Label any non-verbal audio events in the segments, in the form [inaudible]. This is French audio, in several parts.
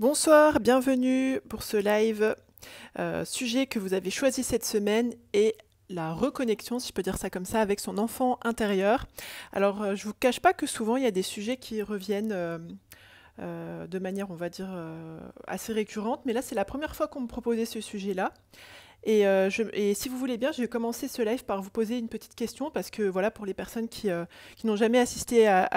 Bonsoir, bienvenue pour ce live. Euh, sujet que vous avez choisi cette semaine est la reconnexion, si je peux dire ça comme ça, avec son enfant intérieur. Alors, euh, je ne vous cache pas que souvent, il y a des sujets qui reviennent euh, de manière, on va dire, assez récurrente, mais là, c'est la première fois qu'on me proposait ce sujet-là. Euh, et, si vous voulez bien, je vais commencer ce live par vous poser une petite question parce que voilà, pour les personnes qui, euh, n'ont jamais assisté à,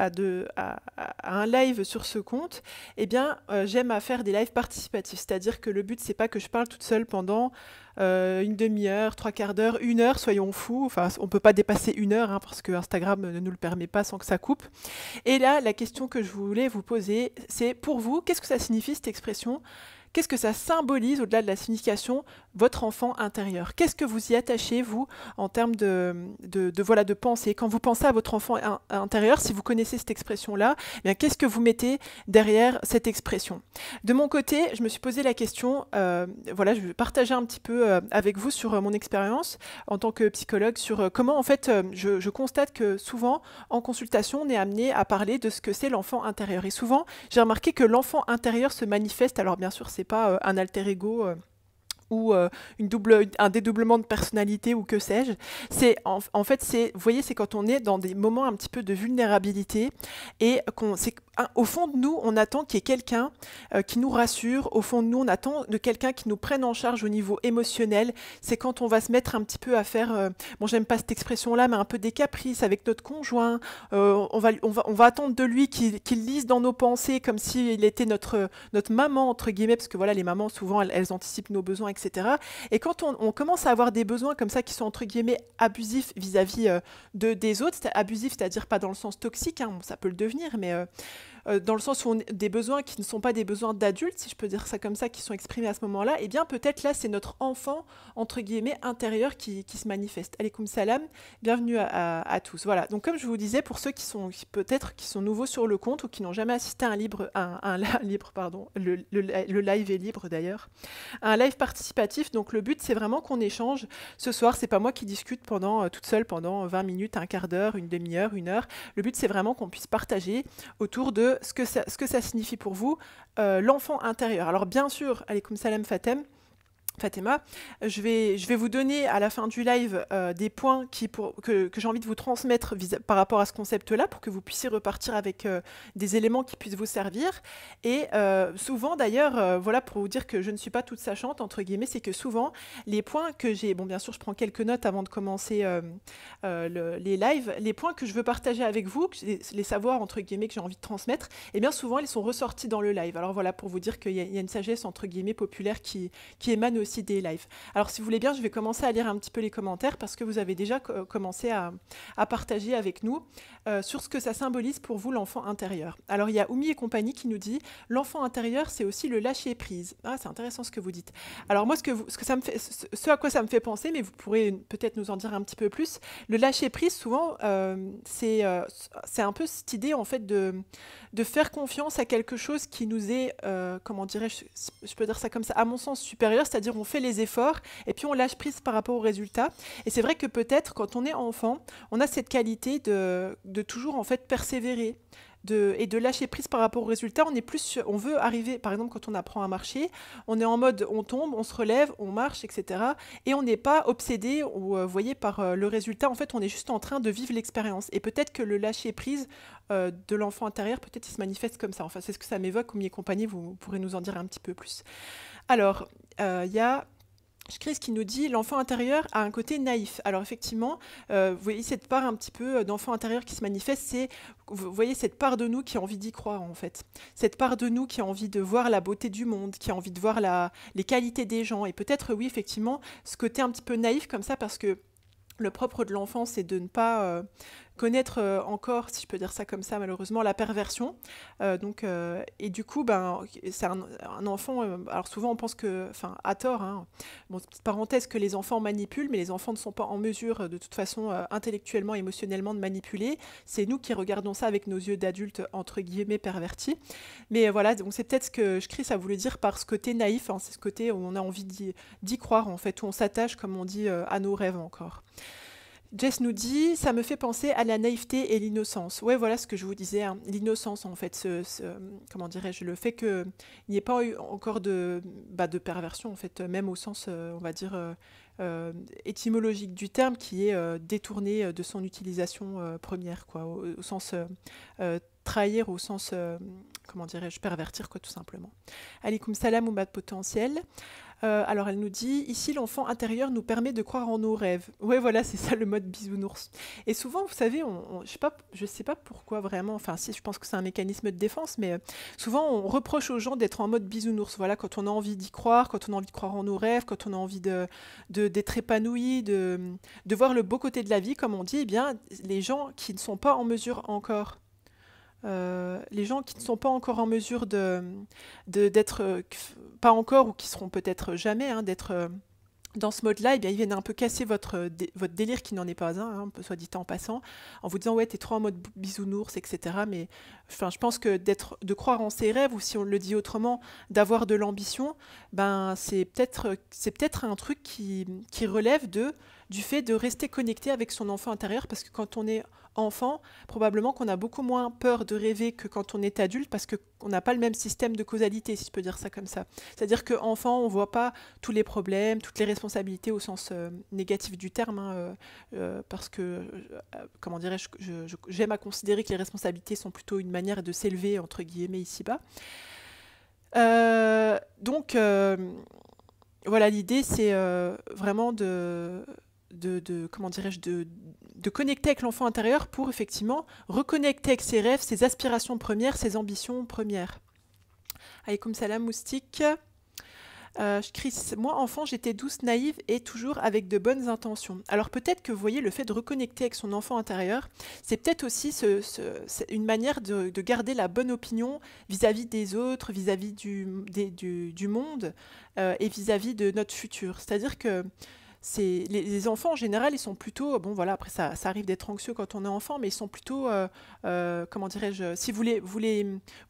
un live sur ce compte, eh bien, euh, j'aime à faire des lives participatifs, c'est-à-dire que le but c'est pas que je parle toute seule pendant une demi-heure, trois quarts d'heure, une heure, soyons fous. Enfin, on peut pas dépasser une heure hein, parce que Instagram ne nous le permet pas sans que ça coupe. Et là, la question que je voulais vous poser, c'est pour vous, qu'est-ce que ça signifie cette expression Qu'est-ce que ça symbolise au-delà de la signification votre enfant intérieur. Qu'est-ce que vous y attachez, vous, en termes de, de, voilà, de pensée Quand vous pensez à votre enfant intérieur, si vous connaissez cette expression-là, eh bien qu'est-ce que vous mettez derrière cette expression De mon côté, je me suis posé la question, euh, voilà, je vais partager un petit peu euh, avec vous sur euh, mon expérience en tant que psychologue, sur comment, en fait, je, constate que souvent, en consultation, on est amené à parler de ce que c'est l'enfant intérieur. Et souvent, j'ai remarqué que l'enfant intérieur se manifeste, alors bien sûr, c'est pas un alter ego ou euh, une double, un dédoublement de personnalité ou que sais-je. C'est en, fait, c'est, vous voyez, c'est quand on est dans des moments un petit peu de vulnérabilité et qu'on, au fond de nous, on attend qu'il y ait quelqu'un euh, qui nous rassure. Au fond de nous, on attend de quelqu'un qui nous prenne en charge au niveau émotionnel. C'est quand on va se mettre un petit peu à faire, euh, bon, j'aime pas cette expression-là, mais un peu des caprices avec notre conjoint. Euh, on, va, on, va, on va attendre de lui qu'il qu'il lise dans nos pensées comme s'il était notre, notre maman, entre guillemets, parce que voilà, les mamans, souvent, elles, anticipent nos besoins, etc. Et quand on, on, commence à avoir des besoins comme ça qui sont, entre guillemets, abusifs vis-à-vis de, des autres, abusifs, c'est-à-dire pas dans le sens toxique, hein, ça peut le devenir, mais... Euh, dans le sens où on, des besoins qui ne sont pas des besoins d'adultes, si je peux dire ça comme ça, qui sont exprimés à ce moment-là, et eh bien peut-être là c'est notre enfant, entre guillemets, intérieur qui, qui se manifeste. Alaykoum salam, bienvenue à, tous. Voilà, donc comme je vous disais, pour ceux qui sont peut-être qui sont nouveaux sur le compte ou qui n'ont jamais assisté à un libre, un, [laughs] libre pardon, le, le, live est libre d'ailleurs, un live participatif, donc le but c'est vraiment qu'on échange. Ce soir, c'est pas moi qui discute pendant, euh, toute seule pendant 20 minutes, un quart d'heure, une demi-heure, une heure. Le but c'est vraiment qu'on puisse partager autour de ce que ça, signifie pour vous, euh, l'enfant intérieur. Alors bien sûr, alaykoum Salam Fatem, Fatima, je vais, je vais vous donner à la fin du live euh, des points qui pour, que, j'ai envie de vous transmettre par rapport à ce concept-là pour que vous puissiez repartir avec euh, des éléments qui puissent vous servir. Et euh, souvent d'ailleurs, voilà pour vous dire que je ne suis pas toute sachante, entre guillemets, c'est que souvent les points que j'ai, bon bien sûr je prends quelques notes avant de commencer les lives, les points que je veux partager avec vous, les, savoirs entre guillemets que j'ai envie de transmettre, et eh bien souvent ils sont ressortis dans le live. Alors voilà pour vous dire qu'il y, a une sagesse entre guillemets populaire qui, qui émane aussi des lives. Alors si vous voulez bien, je vais commencer à lire un petit peu les commentaires parce que vous avez déjà euh, commencé à, partager avec nous euh, sur ce que ça symbolise pour vous l'enfant intérieur. Alors il y a Oumi et compagnie qui nous dit l'enfant intérieur, c'est aussi le lâcher prise. Ah, c'est intéressant ce que vous dites. Alors moi, ce que, vous, ce que ça me fait, ce, à quoi ça me fait penser, mais vous pourrez peut-être nous en dire un petit peu plus. Le lâcher prise, souvent, euh, c'est c'est un peu cette idée en fait de de faire confiance à quelque chose qui nous est, comment dirais-je, je peux dire ça comme ça, à mon sens supérieur, c'est-à-dire on fait les efforts et puis on lâche prise par rapport aux résultats. Et c'est vrai que peut-être quand on est enfant, on a cette qualité de, de toujours en fait persévérer. De, et de lâcher prise par rapport au résultat, On est plus, on veut arriver, par exemple, quand on apprend à marcher, on est en mode on tombe, on se relève, on marche, etc. Et on n'est pas obsédé ou euh, voyez par euh, le résultat. En fait, on est juste en train de vivre l'expérience. Et peut-être que le lâcher prise euh, de l'enfant intérieur, peut-être, il se manifeste comme ça. Enfin, c'est ce que ça m'évoque. Ou m'y accompagnez, vous pourrez nous en dire un petit peu plus. Alors, il euh, y a Chris qui nous dit l'enfant intérieur a un côté naïf. Alors effectivement, euh, vous voyez cette part un petit peu euh, d'enfant intérieur qui se manifeste, c'est vous voyez cette part de nous qui a envie d'y croire en fait, cette part de nous qui a envie de voir la beauté du monde, qui a envie de voir la, les qualités des gens et peut-être oui effectivement ce côté un petit peu naïf comme ça parce que le propre de l'enfant, c'est de ne pas connaître euh, encore, si je peux dire ça comme ça malheureusement, la perversion. Euh, donc, euh, et du coup, ben, c'est un, enfant, alors souvent on pense que, enfin à tort, hein, bon, petite parenthèse, que les enfants manipulent, mais les enfants ne sont pas en mesure de toute façon intellectuellement, émotionnellement de manipuler. C'est nous qui regardons ça avec nos yeux d'adultes, entre guillemets, pervertis. Mais voilà, donc c'est peut-être ce que je crie, ça voulait dire par ce côté naïf, hein, c'est ce côté où on a envie d'y croire en fait, où on s'attache, comme on dit, à nos rêves encore. Jess nous dit ça me fait penser à la naïveté et l'innocence. Ouais, voilà ce que je vous disais, hein. l'innocence en fait, ce, comment dirais-je, le fait qu'il n'y ait pas eu encore de, bah, de perversion en fait, même au sens, euh, on va dire. Euh, euh, étymologique du terme qui est détourné de son utilisation première, quoi, au, sens trahir, au sens, comment dirais-je, pervertir, quoi, tout simplement. Alikum salam, au potentiel. Euh, alors elle nous dit, ici l'enfant intérieur nous permet de croire en nos rêves. Oui, voilà, c'est ça le mode bisounours. Et souvent, vous savez, on, je sais pas, sais pas pourquoi vraiment. Enfin, si, je pense que c'est un mécanisme de défense, mais euh, souvent on reproche aux gens d'être en mode bisounours. Voilà, quand on a envie d'y croire, quand on a envie de croire en nos rêves, quand on a envie d'être épanoui, de, voir le beau côté de la vie, comme on dit, eh bien, les gens qui ne sont pas en mesure encore euh, les gens qui ne sont pas encore en mesure de d'être pas encore ou qui seront peut-être jamais, hein, d'être euh, dans ce mode-là, et eh bien, ils viennent un peu casser votre, euh, votre délire qui n'en est pas un, hein, soit dit en passant, en vous disant ouais, t'es trop en mode bisounours, etc. Mais Enfin, je pense que d'être, de croire en ses rêves, ou si on le dit autrement, d'avoir de l'ambition, ben, c'est peut-être, c'est peut-être un truc qui, relève de, du fait de rester connecté avec son enfant intérieur, parce que quand on est enfant, probablement qu'on a beaucoup moins peur de rêver que quand on est adulte, parce qu'on n'a pas le même système de causalité, si je peux dire ça comme ça. C'est-à-dire qu'enfant, on ne voit pas tous les problèmes, toutes les responsabilités au sens euh, négatif du terme, hein, euh, euh, parce que, comment dirais-je, j'aime à considérer que les responsabilités sont plutôt une manière de s'élever, entre guillemets, ici-bas. Euh, donc, euh, voilà, l'idée, c'est euh, vraiment de, de, de comment dirais-je, de, de, connecter avec l'enfant intérieur pour effectivement reconnecter avec ses rêves, ses aspirations premières, ses ambitions premières. Allez, comme ça, la moustique. Euh, Chris, moi enfant, j'étais douce, naïve et toujours avec de bonnes intentions. Alors peut-être que vous voyez le fait de reconnecter avec son enfant intérieur, c'est peut-être aussi une manière de, garder la bonne opinion vis-à-vis des autres, vis-à-vis du, monde euh, et vis à -vis de notre futur. C'est-à-dire que les, les, enfants en général, ils sont plutôt, euh, bon voilà, après ça, arrive d'être anxieux quand on est enfant, mais ils sont plutôt, euh, euh, comment dirais-je, si vous les, vous,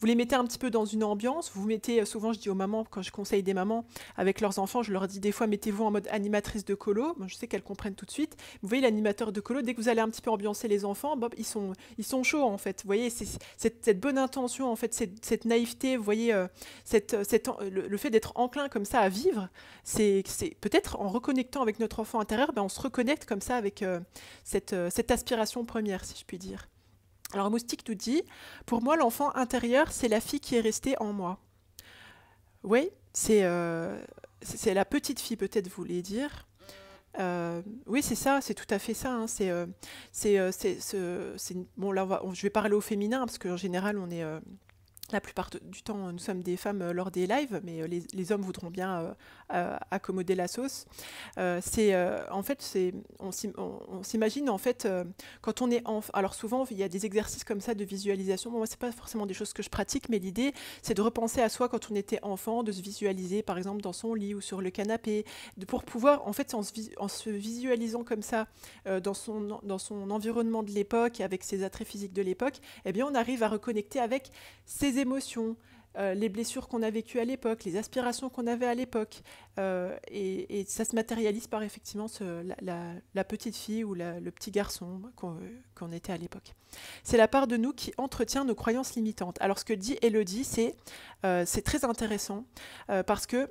mettez un petit peu dans une ambiance, vous mettez, souvent je dis aux mamans, quand je conseille des mamans avec leurs enfants, je leur dis des fois, mettez-vous en mode animatrice de colo, je sais qu'elles comprennent tout de suite, vous voyez l'animateur de colo, dès que vous allez un petit peu ambiancer les enfants, Bob, ils, sont, ils sont chauds en fait, vous voyez, c'est cette bonne intention, en fait, cette, naïveté, vous voyez, cette, cette, le, fait d'être enclin comme ça à vivre, c'est peut-être en reconnectant avec notre enfant intérieur, ben, on se reconnecte comme ça avec euh, cette, euh, cette aspiration première, si je puis dire. Alors Moustique nous dit, pour moi l'enfant intérieur, c'est la fille qui est restée en moi. Oui, euh, c'est c'est la petite fille peut-être, vous voulez dire. oui, c'est ça, c'est tout à fait ça. Hein. C'est, c'est, bon là, je vais parler au féminin parce qu'en général, on est la plupart du temps, nous sommes des femmes lors des lives, mais les, les hommes voudront bien euh, accommoder la sauce. Euh, c'est euh, en fait, c'est on, s'imagine en fait quand on est enfant. Alors souvent, il y a des exercices comme ça de visualisation. moi, c'est pas forcément des choses que je pratique, mais l'idée, c'est de repenser à soi quand on était enfant, de se visualiser, par exemple, dans son lit ou sur le canapé, pour pouvoir, en fait, en se, visualisant comme ça dans, son, dans son environnement de l'époque, avec ses attraits physiques de l'époque, et eh bien, on arrive à reconnecter avec ses émotions, euh, les blessures qu'on a vécues à l'époque, les aspirations qu'on avait à l'époque. Euh, et, ça se matérialise par effectivement la, petite fille ou le petit garçon qu'on était à l'époque. C'est la part de nous qui entretient nos croyances limitantes. Alors ce que dit Elodie, c'est euh, très intéressant parce que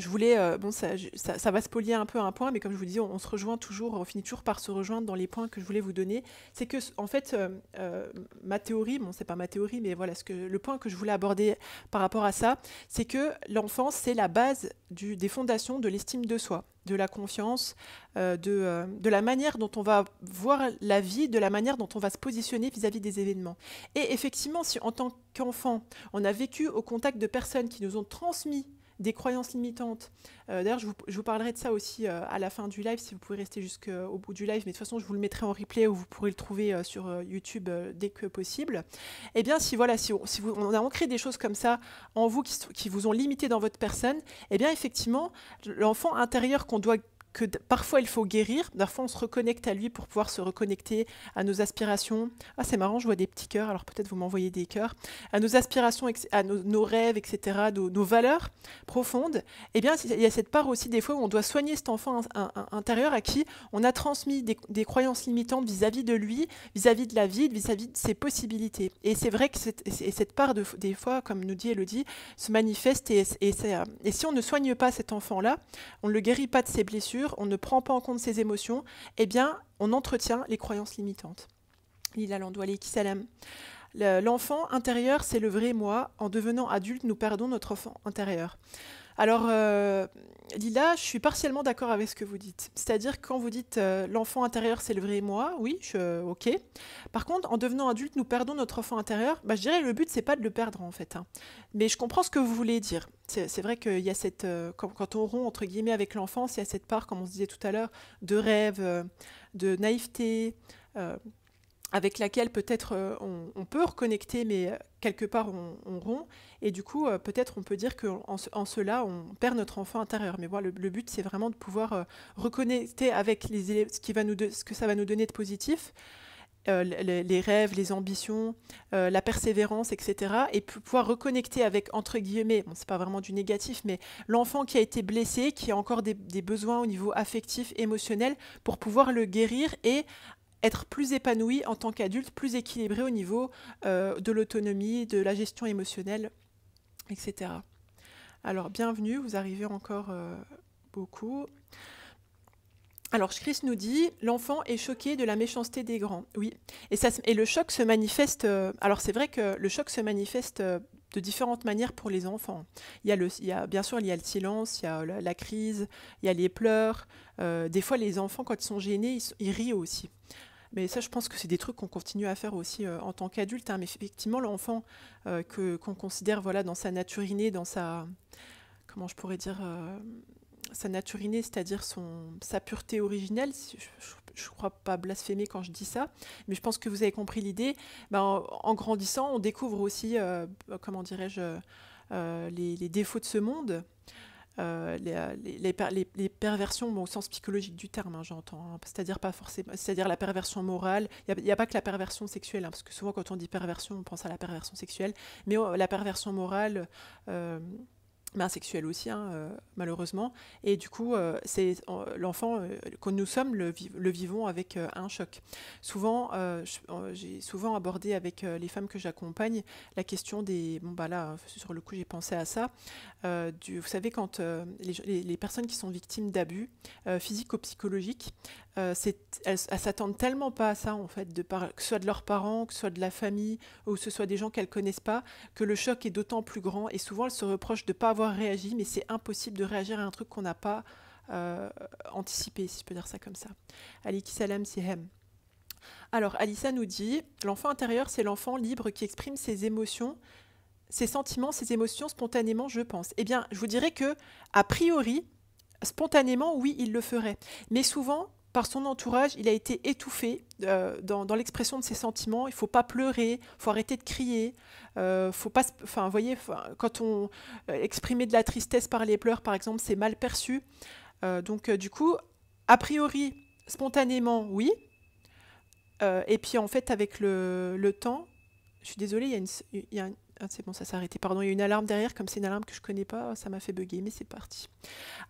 je voulais, euh, bon, ça, ça, va se polier un peu à un point, mais comme je vous dis, on, se rejoint toujours, on finit toujours par se rejoindre dans les points que je voulais vous donner. C'est que, en fait, euh, euh, ma théorie, bon, c'est pas ma théorie, mais voilà, ce que, le point que je voulais aborder par rapport à ça, c'est que l'enfance, c'est la base des fondations de l'estime de soi, de la confiance, de, de, la manière dont on va voir la vie, de la manière dont on va se positionner vis-à-vis -vis des événements. Et effectivement, si en tant qu'enfant, on a vécu au contact de personnes qui nous ont transmis des croyances limitantes. Euh, d'ailleurs, je, vous, parlerai de ça aussi euh, à la fin du live, si vous pouvez rester jusqu'au bout du live, mais de toute façon, je vous le mettrai en replay ou vous pourrez le trouver euh, sur YouTube dès que possible. Eh bien, si voilà, si, on, si vous, a ancré des choses comme ça en vous qui vous ont limité dans votre personne, eh bien, effectivement, l'enfant intérieur qu'on doit que parfois il faut guérir, parfois on se reconnecte à lui pour pouvoir se reconnecter à nos aspirations. Ah c'est marrant, je vois des petits cœurs, alors peut-être vous m'envoyez des cœurs. À nos aspirations, à nos, rêves, etc., nos, nos, valeurs profondes. Eh bien, il y a cette part aussi des fois où on doit soigner cet enfant intérieur à qui on a transmis des, croyances limitantes vis-à-vis de lui, vis-à-vis de la vie, vis-à-vis de ses possibilités. Et c'est vrai que cette, cette part de, des fois, comme nous dit Elodie, se manifeste et, et, euh, et si on ne soigne pas cet enfant-là, on ne le guérit pas de ses blessures, on ne prend pas en compte ses émotions, eh bien, on entretient les croyances limitantes. Lila L'enfant intérieur, c'est le vrai moi. En devenant adulte, nous perdons notre enfant intérieur. Alors, euh, Lila, je suis partiellement d'accord avec ce que vous dites. C'est-à-dire quand vous dites euh, l'enfant intérieur, c'est le vrai moi, oui, ok. Par contre, en devenant adulte, nous perdons notre enfant intérieur. Bah, je dirais le but, c'est pas de le perdre en fait. Hein. Mais je comprends ce que vous voulez dire. C'est vrai qu'il y a cette, euh, quand, on rompt entre guillemets avec l'enfance, il y a cette part, comme on se disait tout à l'heure, de rêve, de naïveté avec laquelle peut-être euh, on, peut reconnecter, mais euh, quelque part on, rompt. Et du coup, euh, peut-être on peut dire qu'en en cela, on perd notre enfant intérieur. Mais le, but, c'est vraiment de pouvoir reconnecter avec les, ce, qui va nous ce que ça va nous donner de positif. les, rêves, les ambitions, la persévérance, etc. Et pouvoir reconnecter avec, entre guillemets, bon, c'est pas vraiment du négatif, mais l'enfant qui a été blessé, qui a encore des, des, besoins au niveau affectif, émotionnel, pour pouvoir le guérir et être plus épanoui en tant qu'adulte, plus équilibré au niveau euh, de l'autonomie, de la gestion émotionnelle, etc. Alors, bienvenue, vous arrivez encore euh, beaucoup. Alors, Chris nous dit l'enfant est choqué de la méchanceté des grands. Oui, et, ça, et le choc se manifeste. Euh, alors, c'est vrai que le choc se manifeste de différentes manières pour les enfants. Il y a le, bien sûr, il y a le silence, il y a la, crise, il y a les pleurs. des fois, les enfants, quand ils sont gênés, ils rient aussi. Mais ça, je pense que c'est des trucs qu'on continue à faire aussi euh, en tant qu'adulte. Hein. Mais effectivement, l'enfant euh, que, qu'on considère voilà, dans sa nature innée, dans sa. Comment je pourrais dire euh, sa nature c'est-à-dire son, sa pureté originelle. Je ne crois pas blasphémer quand je dis ça, mais je pense que vous avez compris l'idée. Ben, en, grandissant, on découvre aussi, comment dirais-je, les, défauts de ce monde. Euh, les, euh, les, les, perversions au sens psychologique du terme, hein, j'entends, hein. c'est-à-dire pas forcément, c'est-à-dire la perversion morale. Il n'y a, pas que la perversion sexuelle, hein, parce que souvent quand on dit perversion, on pense à la perversion sexuelle, mais oh, la perversion morale, euh, mais ben, sexuel aussi, hein, euh, malheureusement. Et du coup, euh, c'est l'enfant euh, que nous sommes le, vivons avec un choc. Souvent, j'ai souvent abordé avec les femmes que j'accompagne la question des. Bon, bah là, sur le coup, j'ai pensé à ça. Du, vous savez, quand les, les, personnes qui sont victimes d'abus ou psychologiques euh, elles, ne s'attendent tellement pas à ça en fait, que ce soit de leurs parents, que ce soit de la famille ou que ce soit des gens qu'elles connaissent pas, que le choc est d'autant plus grand et souvent elles se reprochent de ne pas avoir réagi, mais c'est impossible de réagir à un truc qu'on n'a pas euh, anticipé, si je peux dire ça comme ça. Aliki salam sihem. Alors Alissa nous dit l'enfant intérieur c'est l'enfant libre qui exprime ses émotions ses sentiments, ses émotions spontanément, je pense. Eh bien, je vous dirais que, a priori, spontanément, oui, il le ferait. Mais souvent, par son entourage, il a été étouffé euh, dans, l'expression de ses sentiments. Il ne faut pas pleurer, il faut arrêter de crier. Euh, faut pas, enfin, voyez, quand on euh, exprimait de la tristesse par les pleurs, par exemple, c'est mal perçu. donc, du coup, a priori, spontanément, oui. et puis, en fait, avec le, temps, je suis désolée, il y a une ah, c'est bon, ça s'est arrêté. Pardon, il y a une alarme derrière, comme c'est une alarme que je connais pas, ça m'a fait bugger, mais c'est parti.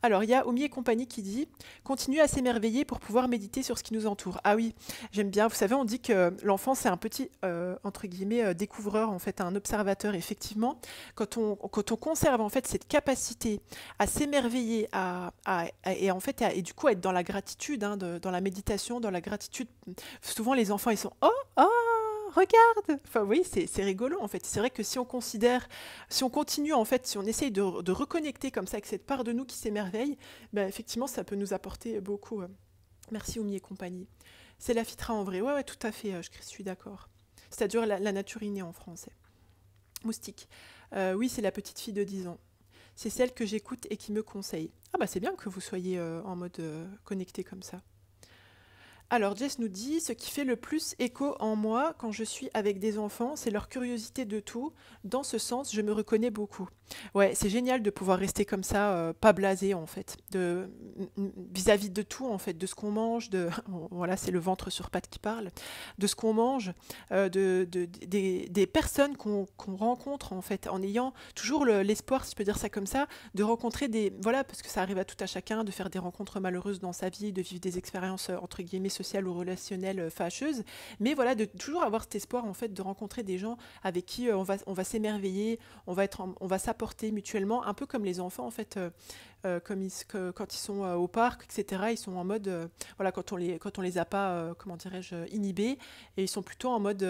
Alors, il y a Omi et compagnie qui dit Continue à s'émerveiller pour pouvoir méditer sur ce qui nous entoure. Ah oui, j'aime bien. Vous savez, on dit que l'enfant, c'est un petit, euh, entre guillemets, euh, découvreur, en fait, un observateur. Effectivement, quand on, conserve, en fait, cette capacité à s'émerveiller à, et, en fait, et du coup, être dans la gratitude, hein, dans la méditation, dans la gratitude, souvent les enfants, ils sont Oh, oh regarde Enfin, oui, c'est rigolo, en fait. C'est vrai que si on considère, si on continue, en fait, si on essaye de, reconnecter comme ça avec cette part de nous qui s'émerveille, ben, effectivement, ça peut nous apporter beaucoup. Euh. Merci, Oumi et compagnie. C'est la fitra en vrai. Ouais, ouais, tout à fait, euh, je suis d'accord. C'est-à-dire la, nature innée en français. Moustique. Euh, oui, c'est la petite fille de 10 ans. C'est celle que j'écoute et qui me conseille. Ah bah c'est bien que vous soyez en mode connecté comme ça. Alors Jess nous dit, ce qui fait le plus écho en moi quand je suis avec des enfants, c'est leur curiosité de tout. Dans ce sens, je me reconnais beaucoup. Ouais, c'est génial de pouvoir rester comme ça, euh, pas blasé en fait, vis-à-vis de tout en fait, de ce qu'on mange, de [laughs] voilà, c'est le ventre sur pattes qui parle, de ce qu'on mange, euh, de, des, personnes qu'on rencontre en fait, en ayant toujours l'espoir, si je peux dire ça comme ça, de rencontrer des voilà, parce que ça arrive à tout à chacun, de faire des rencontres malheureuses dans sa vie, de vivre des expériences entre guillemets ou relationnelle euh, fâcheuse. Mais voilà, de toujours avoir cet espoir en fait de rencontrer des gens avec qui euh, on va, on va s'émerveiller, on va être, on va s'apporter mutuellement, un peu comme les enfants en fait, euh, comme ils, que, quand ils sont au parc, etc. Ils sont en mode, voilà, quand on les, quand on les a pas, comment dirais-je, inhibés, et ils sont plutôt en mode,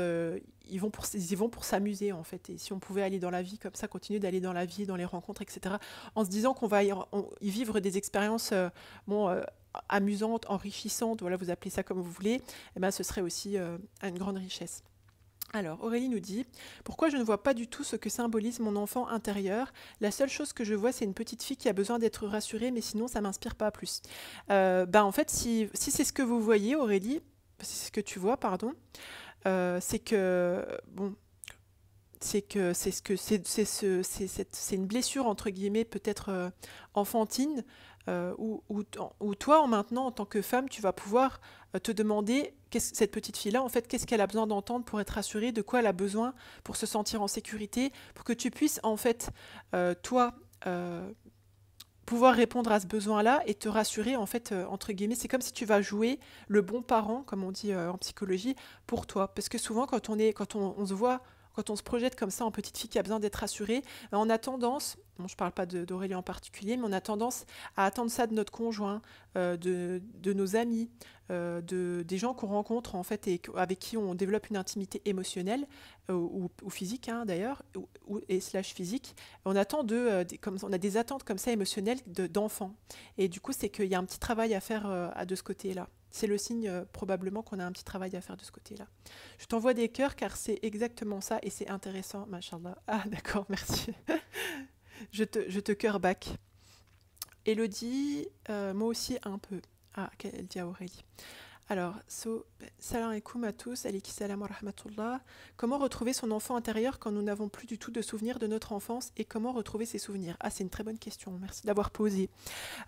ils vont pour, ils vont pour s'amuser en fait. Et si on pouvait aller dans la vie comme ça, continuer d'aller dans la vie, dans les rencontres, etc. En se disant qu'on va y, y vivre des expériences, bon amusante, enrichissante, voilà, vous appelez ça comme vous voulez, et eh ben, ce serait aussi euh, une grande richesse. Alors, Aurélie nous dit Pourquoi je ne vois pas du tout ce que symbolise mon enfant intérieur La seule chose que je vois, c'est une petite fille qui a besoin d'être rassurée, mais sinon, ça m'inspire pas plus. Euh, ben, en fait, si, si c'est ce que vous voyez, Aurélie, c'est ce que tu vois, pardon, euh, c'est que, bon, c'est que c'est ce que c'est une blessure entre guillemets peut-être enfantine euh, ou où, toi, en maintenant, en tant que femme, tu vas pouvoir euh, te demander, cette petite fille-là, en fait, qu'est-ce qu'elle a besoin d'entendre pour être rassurée, de quoi elle a besoin pour se sentir en sécurité, pour que tu puisses, en fait, euh, toi, pouvoir répondre à ce besoin-là et te rassurer, en fait, entre guillemets, c'est comme si tu vas jouer le bon parent, comme on dit en psychologie, pour toi. Parce que souvent, quand on, est, quand on se voit quand on se projette comme ça en petite fille qui a besoin d'être rassurée, euh, on a tendance, je ne parle pas d'Aurélie en particulier, mais on a tendance à attendre ça de notre conjoint, euh, de, nos amis, euh, de, des gens qu'on rencontre en fait et avec qui on développe une intimité émotionnelle ou, physique hein, d'ailleurs, et slash physique. On attend de, comme, on a des attentes comme ça émotionnelles d'enfants. et du coup, c'est qu'il y a un petit travail à faire de ce côté-là c'est le signe euh, probablement qu'on a un petit travail à faire de ce côté-là. Je t'envoie des cœurs car c'est exactement ça et c'est intéressant, machallah. Ah [laughs] d'accord, merci. je, te, je te cœur back. Elodie, euh, moi aussi un peu. Ah, qu'elle dit à Aurélie. Alors, ben, salam alaikum à tous, wa rahmatullah. Comment retrouver son enfant intérieur quand nous n'avons plus du tout de souvenirs de notre enfance et comment retrouver ses souvenirs Ah, c'est une très bonne question, merci d'avoir posé.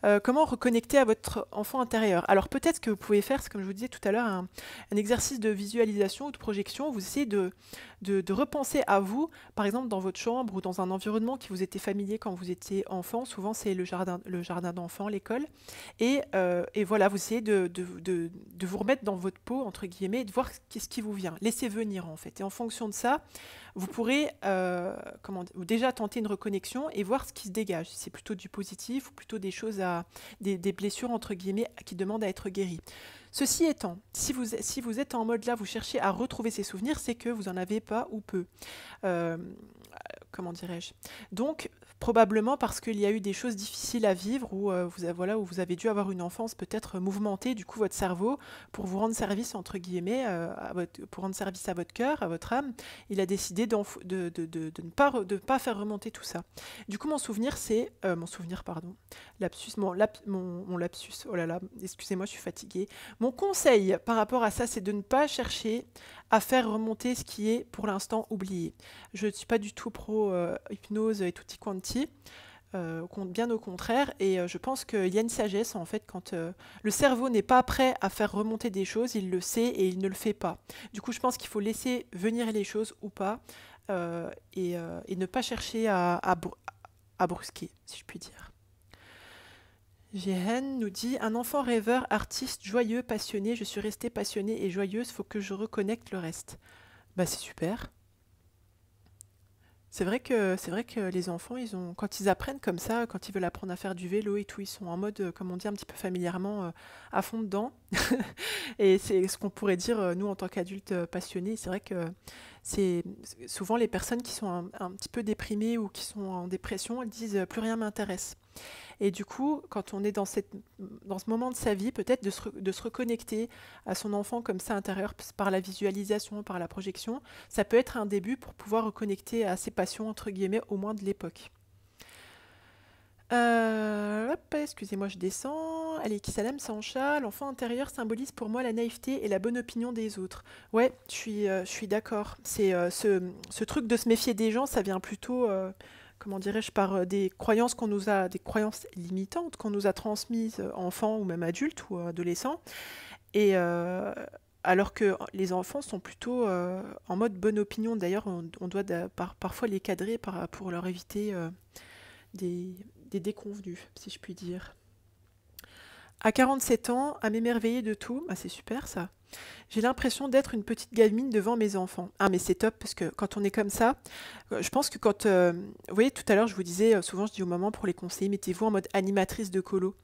Euh, comment reconnecter à votre enfant intérieur Alors, peut-être que vous pouvez faire, comme je vous disais tout à l'heure, un, un, exercice de visualisation ou de projection. Vous essayez de, de, repenser à vous, par exemple dans votre chambre ou dans un environnement qui vous était familier quand vous étiez enfant. Souvent, c'est le jardin, le jardin d'enfant, l'école. Euh, et, voilà, vous essayez de, vous remettre dans votre peau, entre guillemets, et de voir ce qui vous vient. Laissez venir, en fait. Et en fonction de ça, vous pourrez euh, déjà tenter une reconnexion et voir ce qui se dégage. C'est plutôt du positif ou plutôt des choses à. des, des blessures, entre guillemets, qui demandent à être guéries. Ceci étant, si vous, êtes en mode là, vous cherchez à retrouver ces souvenirs, c'est que vous n'en avez pas ou peu. Euh, comment dirais-je Donc, probablement parce qu'il y a eu des choses difficiles à vivre euh, ou où vous avez dû avoir une enfance peut-être mouvementée, du coup votre cerveau, pour vous rendre service, entre guillemets, euh, pour rendre service à votre cœur, à votre âme, il a décidé de, ne pas, faire remonter tout ça. Du coup, mon souvenir, c'est... Euh, mon souvenir, pardon. Lapsus, mon lapsus, oh là là, excusez-moi, je suis fatiguée. Mon conseil par rapport à ça, c'est de ne pas chercher à faire remonter ce qui est pour l'instant oublié. Je ne suis pas du tout pro euh, hypnose et tutti quanti. Euh, bien au contraire. Et euh, je pense qu'il y a une sagesse en fait quand euh, le cerveau n'est pas prêt à faire remonter des choses, il le sait et il ne le fait pas. Du coup, je pense qu'il faut laisser venir les choses ou pas et, et, ne pas chercher à, à, brusquer, si je puis dire. Jehen nous dit Un enfant rêveur, artiste, joyeux, passionné, je suis restée passionnée et joyeuse, faut que je reconnecte le reste. Bah, c'est super. C'est vrai que c'est vrai que les enfants, ils ont quand ils apprennent comme ça, quand ils veulent apprendre à faire du vélo et tout, ils sont en mode, comme on dit un petit peu familièrement, euh, à fond dedans. [laughs] et c'est ce qu'on pourrait dire euh, nous en tant qu'adultes euh, passionnés. C'est vrai que c'est souvent les personnes qui sont un, un, petit peu déprimées ou qui sont en dépression, elles disent plus rien m'intéresse. Et du coup, quand on est dans, cette, dans ce moment de sa vie, peut-être de se, reconnecter à son enfant comme ça intérieur par la visualisation, par la projection, ça peut être un début pour pouvoir reconnecter à ses passions, entre guillemets, au moins de l'époque. Euh, excusez-moi, je descends. Allez, Kisalam Sancha, l'enfant intérieur symbolise pour moi la naïveté et la bonne opinion des autres. Ouais, je suis, euh, d'accord. Euh, ce, ce, truc de se méfier des gens, ça vient plutôt comment dirais-je, par euh, des croyances qu'on nous a, des croyances limitantes qu'on nous a transmises euh, enfants ou même adultes ou adolescents. Et euh, alors que les enfants sont plutôt en mode bonne opinion. D'ailleurs, on, doit parfois les cadrer pour leur éviter des, déconvenus, si je puis dire. À 47 ans, à m'émerveiller de tout, bah, c'est super ça. J'ai l'impression d'être une petite gamine devant mes enfants. Ah, mais c'est top parce que quand on est comme ça, euh, je pense que quand. Euh, vous voyez, tout à l'heure, je vous disais, euh, souvent je dis aux mamans pour les conseils mettez-vous en mode animatrice de colo.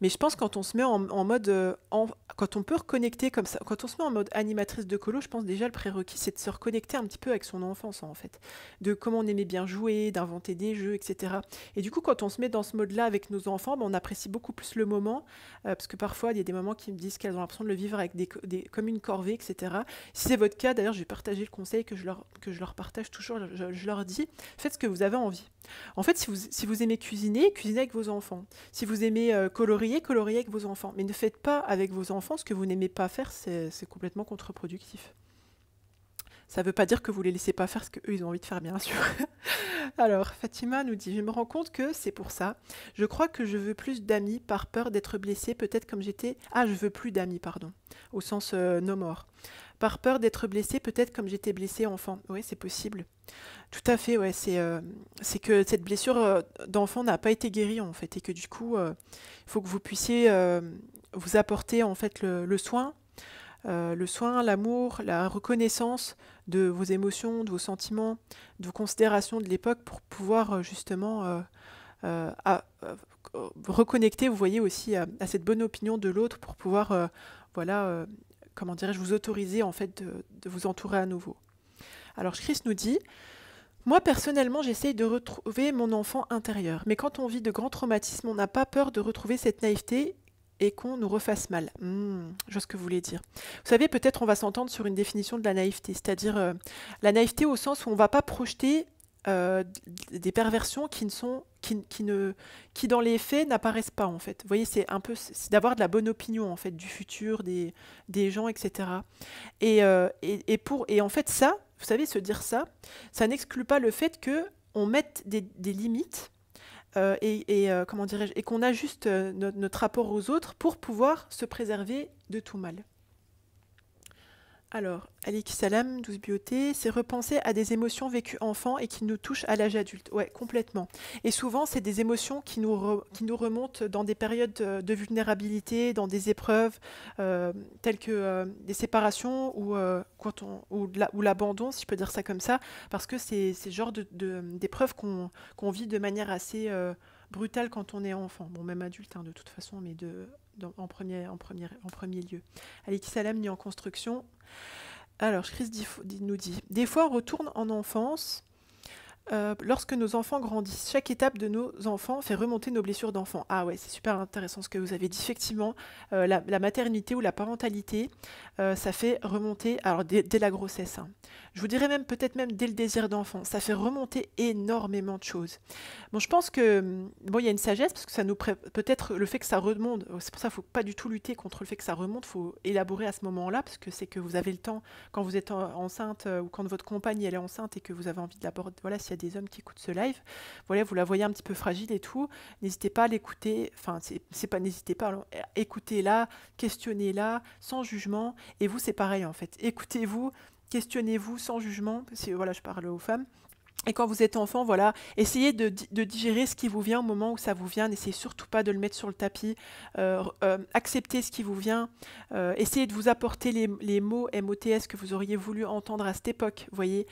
Mais je pense quand on se met en, mode. En, quand on peut reconnecter comme ça, quand on se met en mode animatrice de colo, je pense déjà le prérequis, c'est de se reconnecter un petit peu avec son enfance, en fait. De comment on aimait bien jouer, d'inventer des jeux, etc. Et du coup, quand on se met dans ce mode-là avec nos enfants, ben, on apprécie beaucoup plus le moment. parce que parfois, il y a des moments qui me disent qu'elles ont l'impression de le vivre avec des comme une corvée, etc. Si c'est votre cas, d'ailleurs, je vais partager le conseil que je leur, que je leur partage toujours, je, leur dis, faites ce que vous avez envie. En fait, si vous, si vous aimez cuisiner, cuisinez avec vos enfants. Si vous aimez euh, colorier, coloriez avec vos enfants. Mais ne faites pas avec vos enfants ce que vous n'aimez pas faire, c'est complètement contre-productif. Ça ne veut pas dire que vous les laissez pas faire ce qu'eux, ils ont envie de faire, bien sûr. [laughs] Alors, Fatima nous dit, je me rends compte que c'est pour ça. Je crois que je veux plus d'amis par peur d'être blessée, peut-être comme j'étais... Ah, je veux plus d'amis, pardon, au sens non euh, no more. Par peur d'être blessée, peut-être comme j'étais blessée enfant. Oui, c'est possible. Tout à fait, ouais. C'est euh, que cette blessure euh, d'enfant n'a pas été guérie, en fait, et que du coup, il faut que vous puissiez vous apporter, en fait, le, soin, le soin, l'amour, la reconnaissance de vos émotions, de vos sentiments, de vos considérations de l'époque pour pouvoir euh, justement euh, euh, reconnecter, vous voyez aussi, à, cette bonne opinion de l'autre pour pouvoir, voilà, comment dirais-je, vous autoriser en fait de, de, vous entourer à nouveau. Alors Chris nous dit, moi personnellement j'essaye de retrouver mon enfant intérieur, mais quand on vit de grands traumatismes, on n'a pas peur de retrouver cette naïveté et qu'on nous refasse mal. Hmm, je vois ce que vous voulez dire. Vous savez, peut-être on va s'entendre sur une définition de la naïveté, c'est-à-dire euh, la naïveté au sens où on ne va pas projeter euh, des perversions qui ne sont qui, qui, ne qui dans les faits n'apparaissent pas en fait. Vous voyez, c'est un peu c'est d'avoir de la bonne opinion en fait du futur des, des gens, etc. Et, euh, et, et, pour et en fait ça, vous savez, se dire ça, ça n'exclut pas le fait que on mette des, des limites euh, et, euh, comment dirais-je et qu'on ajuste euh, notre rapport aux autres pour pouvoir se préserver de tout mal. Alors, Alik Salam, 12 bioté, c'est repenser à des émotions vécues enfant et qui nous touchent à l'âge adulte. Ouais, complètement. Et souvent, c'est des émotions qui nous, qui nous remontent dans des périodes euh, de vulnérabilité, dans des épreuves euh, telles que euh, des séparations ou, quand on, ou, l'abandon, si je peux dire ça comme ça, parce que c'est ce genre de, d'épreuves qu'on vit de manière assez brutale quand on est enfant, bon même adulte hein, de toute façon, mais de, en, premier, en, premier, en premier lieu. Alix Salam ni en construction. Alors, Chris nous dit Des fois, on retourne en enfance euh, lorsque nos enfants grandissent. Chaque étape de nos enfants fait remonter nos blessures d'enfants. Ah ouais, c'est super intéressant ce que vous avez dit. Effectivement, euh, la, maternité ou la parentalité, euh, ça fait remonter, alors dès, la grossesse, hein. je vous dirais même peut-être même dès le désir d'enfant, ça fait remonter énormément de choses. Bon, je pense que, hum, bon, il y a une sagesse, parce que ça nous peut-être le fait que ça remonte, c'est pour ça qu'il ne faut pas du tout lutter contre le fait que ça remonte, il faut élaborer à ce moment-là, parce que c'est que vous avez le temps, quand vous êtes enceinte ou quand votre compagne elle est enceinte et que vous avez envie de l'aborder, voilà, si des hommes qui écoutent ce live, voilà, vous la voyez un petit peu fragile et tout, n'hésitez pas à l'écouter, enfin, c'est pas n'hésitez pas, écoutez-la, questionnez-la, sans jugement, et vous, c'est pareil en fait, écoutez-vous, questionnez-vous sans jugement, voilà, je parle aux femmes, et quand vous êtes enfant, voilà, essayez de, digérer ce qui vous vient au moment où ça vous vient. N'essayez surtout pas de le mettre sur le tapis. Euh, euh, acceptez ce qui vous vient. Euh, essayez de vous apporter les, mots MOTS que vous auriez voulu entendre à cette époque. Voyez,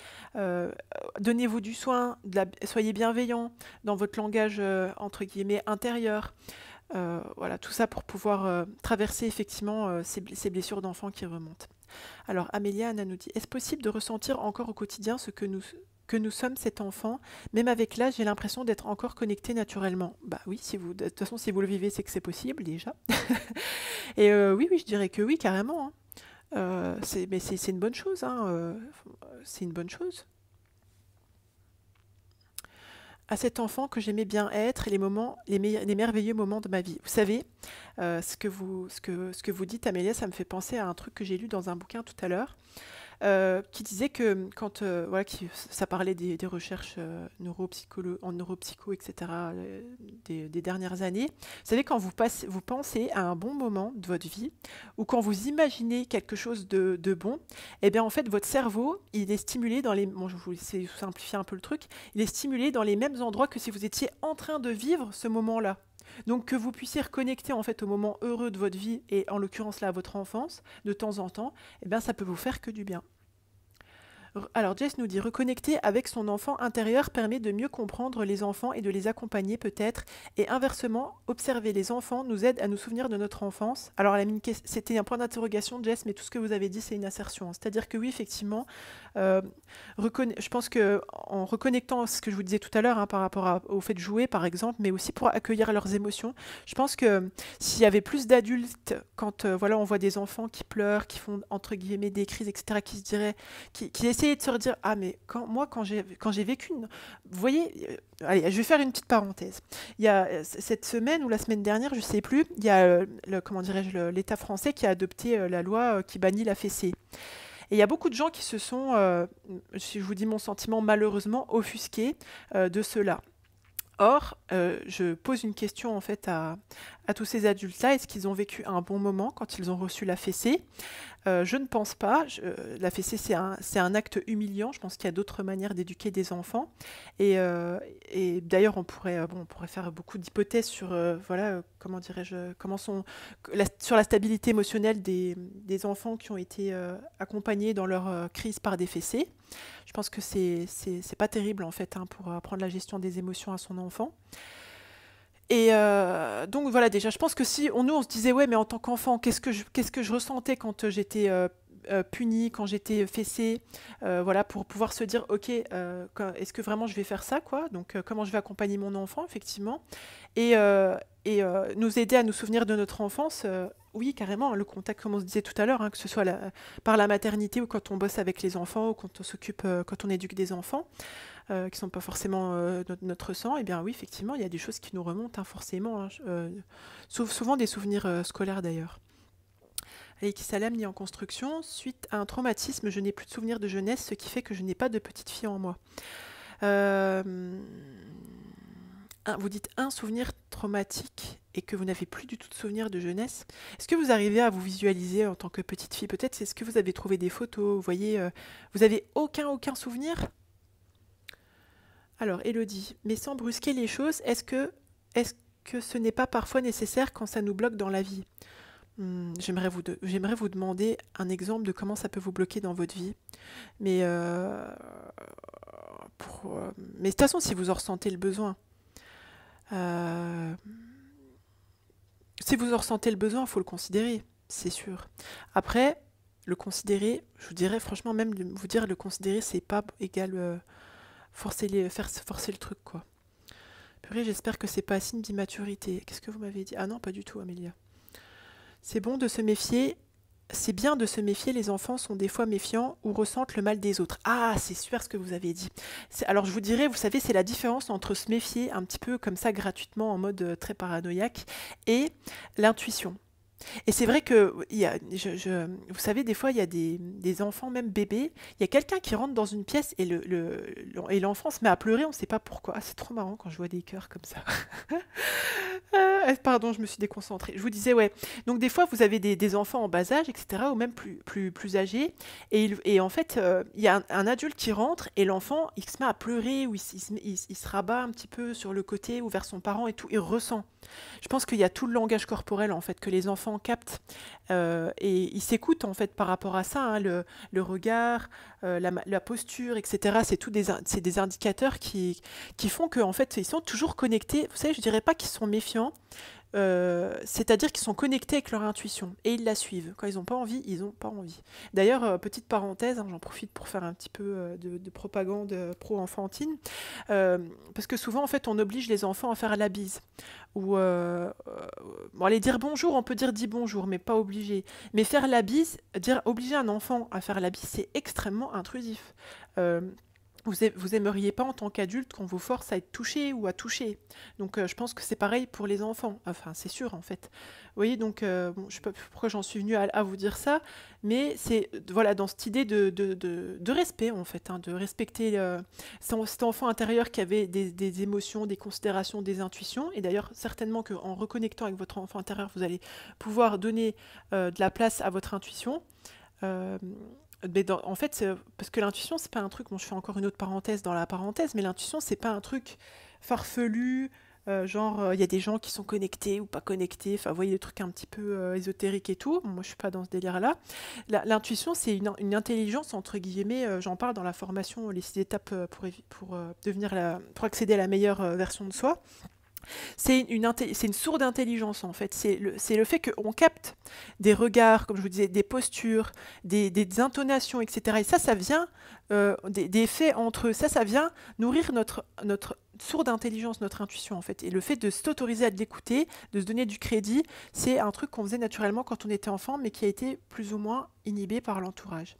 donnez-vous du soin, soyez bienveillant dans votre langage entre guillemets intérieur. voilà, tout ça pour pouvoir traverser effectivement ces, blessures d'enfant qui remontent. Alors Amélia Anna nous dit, est-ce possible de ressentir encore au quotidien ce que nous que nous sommes cet enfant, même avec l'âge, j'ai l'impression d'être encore connecté naturellement. Bah oui, si vous, de toute façon, si vous le vivez, c'est que c'est possible déjà. [laughs] et euh, oui, oui, je dirais que oui, carrément. Hein. Euh, mais c'est une bonne chose. Hein, euh, c'est une bonne chose. À cet enfant que j'aimais bien être et les moments, les, merveilleux moments de ma vie. Vous savez, ce, que vous, ce, que, ce que vous dites, Amélia, ça me fait penser à un truc que j'ai lu dans un bouquin tout à l'heure. Euh, qui disait que quand euh, voilà, qui, ça parlait des, recherches euh, en neuropsycho, etc., des, dernières années, vous savez, quand vous, vous pensez à un bon moment de votre vie, ou quand vous imaginez quelque chose de, de bon, eh bien en fait, votre cerveau, il est stimulé dans les... je vous simplifier un peu le truc, il est stimulé dans les mêmes endroits que si vous étiez en train de vivre ce moment-là. Donc que vous puissiez reconnecter en fait au moment heureux de votre vie et en l'occurrence là à votre enfance de temps en temps, eh bien ça peut vous faire que du bien. Alors Jess nous dit reconnecter avec son enfant intérieur permet de mieux comprendre les enfants et de les accompagner peut-être. Et inversement, observer les enfants nous aide à nous souvenir de notre enfance. Alors c'était un point d'interrogation Jess, mais tout ce que vous avez dit c'est une assertion. C'est-à-dire que oui, effectivement, euh, je pense que en reconnectant ce que je vous disais tout à l'heure hein, par rapport au fait de jouer par exemple, mais aussi pour accueillir leurs émotions, je pense que s'il y avait plus d'adultes quand euh, voilà on voit des enfants qui pleurent, qui font entre guillemets des crises, etc., qui se diraient, qui, qui de se redire ah mais quand moi quand j'ai quand j'ai vécu une... vous voyez euh, allez je vais faire une petite parenthèse il y a euh, cette semaine ou la semaine dernière je sais plus il y a euh, le, comment dirais-je l'État français qui a adopté la loi qui bannit la fessée et il y a beaucoup de gens qui se sont si je vous dis mon sentiment malheureusement offusqués de cela Or, je pose une question en fait à, à tous ces adultes-là. Est-ce qu'ils ont vécu un bon moment quand ils ont reçu la fessée euh, Je ne pense pas. Euh, la fessée, c'est un, acte humiliant. Je pense qu'il y a d'autres manières d'éduquer des enfants. Et, euh, d'ailleurs, on pourrait, on pourrait faire beaucoup d'hypothèses sur, voilà, comment dirais-je, comment sont, la, sur la stabilité émotionnelle des, enfants qui ont été accompagnés dans leur crise par des fessées. Je pense que c'est pas terrible en fait hein, pour apprendre la gestion des émotions à son enfant. Et euh, donc voilà, déjà, je pense que si on, nous, on se disait, ouais, mais en tant qu'enfant, qu'est-ce que, je, qu'est-ce que je ressentais quand euh, j'étais euh, euh, punis, quand j'étais fessée, euh, voilà, pour pouvoir se dire, ok, euh, est-ce que vraiment je vais faire ça, quoi Donc, comment je vais accompagner mon enfant, effectivement, et, et nous aider à nous souvenir de notre enfance. oui, carrément, hein, le contact, comme on se disait tout à l'heure, hein, que ce soit par la maternité ou quand on bosse avec les enfants ou quand on s'occupe, quand on éduque des enfants, qui ne sont pas forcément notre, sang, et eh bien oui, effectivement, il y a des choses qui nous remontent, hein, forcément, souvent des souvenirs scolaires d'ailleurs qui Salam ni en construction. Suite à un traumatisme, je n'ai plus de souvenirs de jeunesse, ce qui fait que je n'ai pas de petite fille en moi. Euh, vous dites un souvenir traumatique et que vous n'avez plus du tout de souvenir de jeunesse. Est-ce que vous arrivez à vous visualiser en tant que petite fille Peut-être c'est ce que vous avez trouvé des photos. Vous voyez, euh, vous avez aucun aucun souvenir. Alors, Elodie, mais sans brusquer les choses, est-ce que, est -ce que ce n'est pas parfois nécessaire quand ça nous bloque dans la vie Hmm, j'aimerais vous, j'aimerais vous demander un exemple de comment ça peut vous bloquer dans votre vie. Mais, euh, euh, mais de toute façon, si vous en ressentez le besoin, euh, si vous en ressentez le besoin, il faut le considérer, c'est sûr. Après, le considérer, je vous dirais franchement, même de vous dire le considérer, c'est pas égal forcer, les, faire, forcer le truc, quoi. j'espère que c'est pas signe d'immaturité. Qu'est-ce que vous m'avez dit Ah non, pas du tout, Amélia. C'est bon de se méfier. C'est bien de se méfier, les enfants sont des fois méfiants ou ressentent le mal des autres. Ah, c'est super ce que vous avez dit. Alors je vous dirais, vous savez, c'est la différence entre se méfier un petit peu comme ça gratuitement en mode euh, très paranoïaque et l'intuition. Et c'est vrai que, il y a, vous savez, des fois, il y a des, des enfants, même bébés, il y a quelqu'un qui rentre dans une pièce et l'enfant le, et l'enfant se met à pleurer, on ne sait pas pourquoi. c'est trop marrant quand je vois des cœurs comme ça. [laughs] Euh, eh, pardon, je me suis déconcentrée. Je vous disais, ouais. Donc, des fois, vous avez des, des enfants en bas âge, etc., ou même plus, plus, plus âgés, et, et en fait, euh, il y a un, adulte qui rentre et l'enfant, il se met à pleurer, ou il, se rabat un petit peu sur le côté ou vers son parent et tout, il ressent. Je pense qu'il y a tout le langage corporel, en fait, que les enfants capte euh, et il s'écoutent en fait par rapport à ça. Hein, le, regard, euh, la, posture, etc. C'est tous des, des indicateurs qui, qui font qu'en fait ils sont toujours connectés. Vous savez, je dirais pas qu'ils sont méfiants, euh, c'est-à-dire qu'ils sont connectés avec leur intuition et ils la suivent. Quand ils n'ont pas envie, ils n'ont pas envie. D'ailleurs, euh, petite parenthèse, hein, j'en profite pour faire un petit peu euh, de, propagande pro-enfantine, parce que souvent, en fait, on oblige les enfants à faire la bise. Ou aller dire bonjour, on peut dire dit bonjour, mais pas obligé. Mais faire la bise, dire obliger un enfant à faire la bise, c'est extrêmement intrusif vous, aimeriez pas en tant qu'adulte qu'on vous force à être touché ou à toucher. Donc euh, je pense que c'est pareil pour les enfants. Enfin, c'est sûr en fait. Vous voyez, donc euh, je ne sais pas pourquoi j'en suis venue à, vous dire ça, mais c'est voilà dans cette idée de, de, de, respect en fait, hein, de respecter euh, cet enfant intérieur qui avait des, émotions, des considérations, des intuitions. Et d'ailleurs, certainement qu'en reconnectant avec votre enfant intérieur, vous allez pouvoir donner de la place à votre intuition en fait, euh, parce que l'intuition, c'est pas un truc. Bon, je fais encore une autre parenthèse dans la parenthèse, mais l'intuition, c'est pas un truc farfelu. Euh, genre, euh, il y a des gens qui sont connectés ou pas connectés. Enfin, vous voyez, des trucs un petit peu ésotériques et tout. moi, je suis pas dans ce délire-là. L'intuition, c'est une, intelligence, entre guillemets. J'en parle dans la formation, les six étapes pour, pour, devenir pour accéder à la meilleure version de soi c'est une, une, sourde intelligence en fait. C'est le, le, fait qu'on capte des regards, comme je vous disais, des postures, des, intonations, etc. Et ça, ça vient euh, des, faits entre eux. Ça, ça vient nourrir notre, notre source d'intelligence, notre intuition en fait. Et le fait de s'autoriser à l'écouter, de se donner du crédit, c'est un truc qu'on faisait naturellement quand on était enfant, mais qui a été plus ou moins inhibé par l'entourage.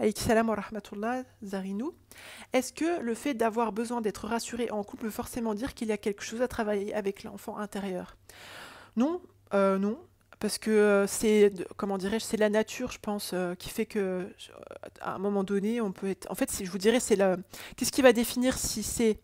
Aïk salam wa rahmatullah zarinou. Est-ce que le fait d'avoir besoin d'être rassuré en couple veut forcément dire qu'il y a quelque chose à travailler avec l'enfant intérieur Non, euh, non, parce que euh, c'est comment dirais-je c'est la nature je pense euh, qui fait que à un moment donné on peut être en fait je vous dirais c'est la qu'est-ce qui va définir si c'est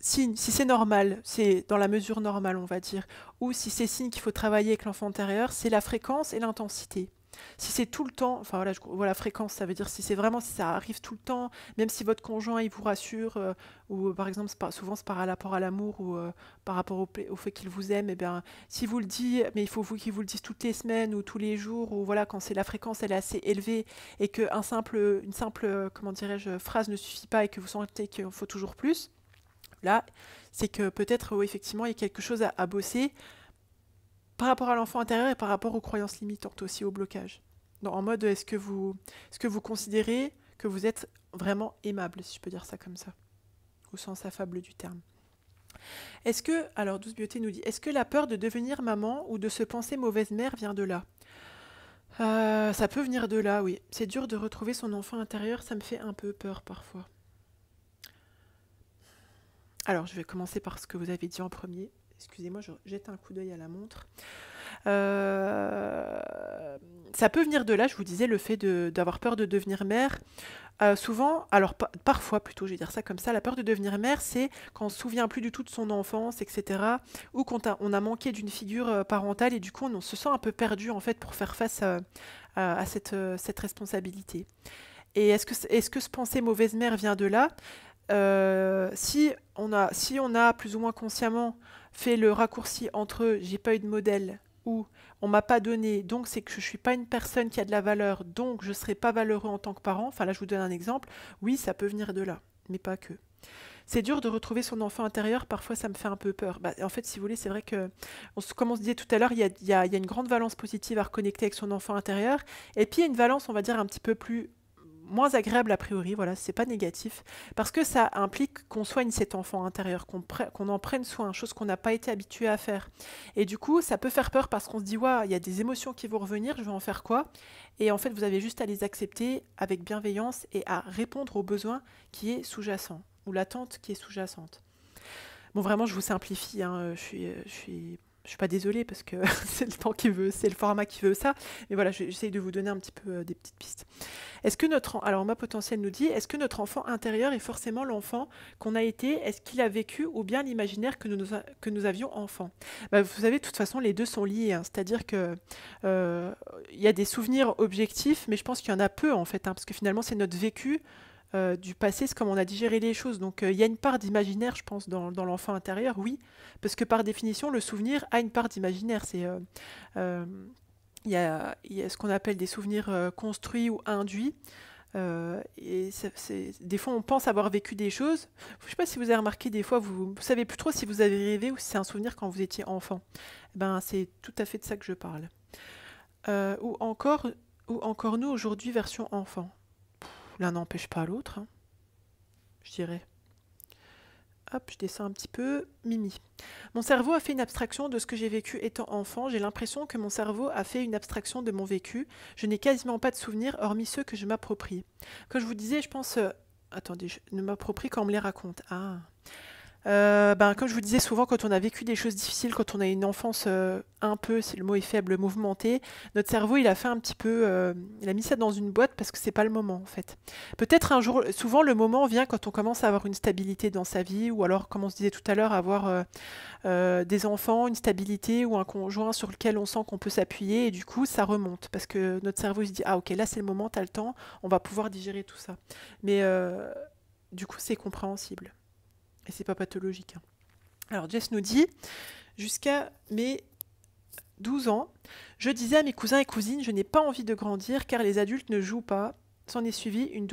si, c'est normal, c'est dans la mesure normale, on va dire, ou si c'est signe qu'il faut travailler avec l'enfant antérieur, c'est la fréquence et l'intensité. Si c'est tout le temps, enfin voilà, voilà, fréquence, ça veut dire si c'est vraiment, si ça arrive tout le temps, même si votre conjoint, il vous rassure, euh, ou par exemple, souvent c'est par rapport à l'amour ou euh, par rapport au, fait qu'il vous aime, et eh bien, si vous le dites, mais il faut vous qu'il vous le dise toutes les semaines ou tous les jours, ou voilà, quand c'est la fréquence, elle est assez élevée, et qu'une simple, une simple, euh, comment dirais-je, phrase ne suffit pas, et que vous sentez qu'il faut toujours plus, là, c'est que peut-être, effectivement, il y a quelque chose à, bosser par rapport à l'enfant intérieur et par rapport aux croyances limitantes aussi, au blocage. en mode, est-ce que, vous, est -ce que vous considérez que vous êtes vraiment aimable, si je peux dire ça comme ça, au sens affable du terme Est-ce que, alors Douce Beauté nous dit, est-ce que la peur de devenir maman ou de se penser mauvaise mère vient de là euh, ça peut venir de là, oui. C'est dur de retrouver son enfant intérieur, ça me fait un peu peur parfois. Alors, je vais commencer par ce que vous avez dit en premier. Excusez-moi, je jette un coup d'œil à la montre. Euh, ça peut venir de là, je vous disais, le fait d'avoir peur de devenir mère. Euh, souvent, alors parfois plutôt, je vais dire ça comme ça, la peur de devenir mère, c'est quand on se souvient plus du tout de son enfance, etc. Ou quand on a manqué d'une figure euh, parentale et du coup on, se sent un peu perdu en fait pour faire face à, cette, responsabilité. Et est-ce que, -ce que penser mauvaise mère vient de là euh, si, on a, si on a plus ou moins consciemment fait le raccourci entre j'ai pas eu de modèle ou on m'a pas donné, donc c'est que je suis pas une personne qui a de la valeur, donc je serai pas valeureux en tant que parent. Enfin là, je vous donne un exemple. Oui, ça peut venir de là, mais pas que. C'est dur de retrouver son enfant intérieur, parfois ça me fait un peu peur. Bah, en fait, si vous voulez, c'est vrai que, comme on se disait tout à l'heure, il y, y a, une grande valence positive à reconnecter avec son enfant intérieur, et puis il y a une valence, on va dire, un petit peu plus moins agréable a priori, voilà, c'est pas négatif, parce que ça implique qu'on soigne cet enfant intérieur, qu'on en prenne soin, chose qu'on n'a pas été habitué à faire. Et du coup, ça peut faire peur parce qu'on se dit, waouh, il y a des émotions qui vont revenir, je vais en faire quoi Et en fait, vous avez juste à les accepter avec bienveillance et à répondre au besoin qui est sous-jacent, ou l'attente qui est sous-jacente. Bon, vraiment, je vous simplifie, hein, Je suis je suis pas désolée parce que [laughs] c'est le temps qui veut, c'est le format qui veut ça. Mais voilà, j'essaye de vous donner un petit peu euh, des petites pistes. Est-ce que notre alors ma potentielle nous dit est-ce que notre enfant intérieur est forcément l'enfant qu'on a été Est-ce qu'il a vécu ou bien l'imaginaire que nous, que nous avions enfant bah, Vous savez, de toute façon, les deux sont liés. Hein. C'est-à-dire que euh, il y a des souvenirs objectifs, mais je pense qu'il y en a peu en fait, hein, parce que finalement, c'est notre vécu euh, du passé, c'est comme on a digéré les choses. Donc euh, il y a une part d'imaginaire, je pense, dans, l'enfant intérieur, oui, parce que par définition, le souvenir a une part d'imaginaire. C'est euh, il y, a, ce qu'on appelle des souvenirs construits ou induits. et des fois, on pense avoir vécu des choses. Je ne sais pas si vous avez remarqué, des fois, vous ne savez plus trop si vous avez rêvé ou si c'est un souvenir quand vous étiez enfant. Eh ben, c'est tout à fait de ça que je parle. ou, encore, ou encore nous, aujourd'hui, version enfant. L'un n'empêche pas l'autre, hein. je dirais. Hop, je descends un petit peu. Mimi. Mon cerveau a fait une abstraction de ce que j'ai vécu étant enfant. J'ai l'impression que mon cerveau a fait une abstraction de mon vécu. Je n'ai quasiment pas de souvenirs, hormis ceux que je m'approprie. Comme je vous disais, je pense... Euh, attendez, je ne m'approprie qu'en me les raconte. Ah euh, ben, comme je vous disais souvent, quand on a vécu des choses difficiles, quand on a une enfance euh, un peu, si le mot est faible, mouvementée, notre cerveau il a fait un petit peu, euh, il a mis ça dans une boîte parce que c'est pas le moment en fait. Peut-être un jour, souvent le moment vient quand on commence à avoir une stabilité dans sa vie ou alors, comme on se disait tout à l'heure, avoir des enfants, une stabilité ou un conjoint sur lequel on sent qu'on peut s'appuyer et du coup ça remonte parce que notre cerveau se dit ah ok là c'est le moment, t'as le temps, on va pouvoir digérer tout ça. Mais du coup c'est compréhensible c'est pas pathologique. Hein. Alors Jess nous dit, jusqu'à mes 12 ans, je disais à mes cousins et cousines, je n'ai pas envie de grandir car les adultes ne jouent pas. S'en est suivie une,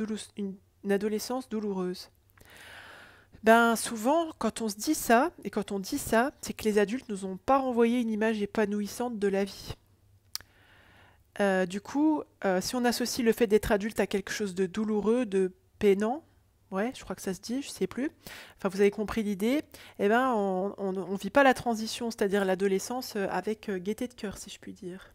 adolescence douloureuse. Ben souvent, quand on se dit ça, et quand on dit ça, c'est que les adultes nous ont pas renvoyé une image épanouissante de la vie. Euh, du coup, euh, si on associe le fait d'être adulte à quelque chose de douloureux, de peinant, Ouais, je crois que ça se dit, je sais plus. Enfin, vous avez compris l'idée. Eh ben, on ne vit pas la transition, c'est-à-dire l'adolescence, euh, avec euh, gaieté de cœur, si je puis dire.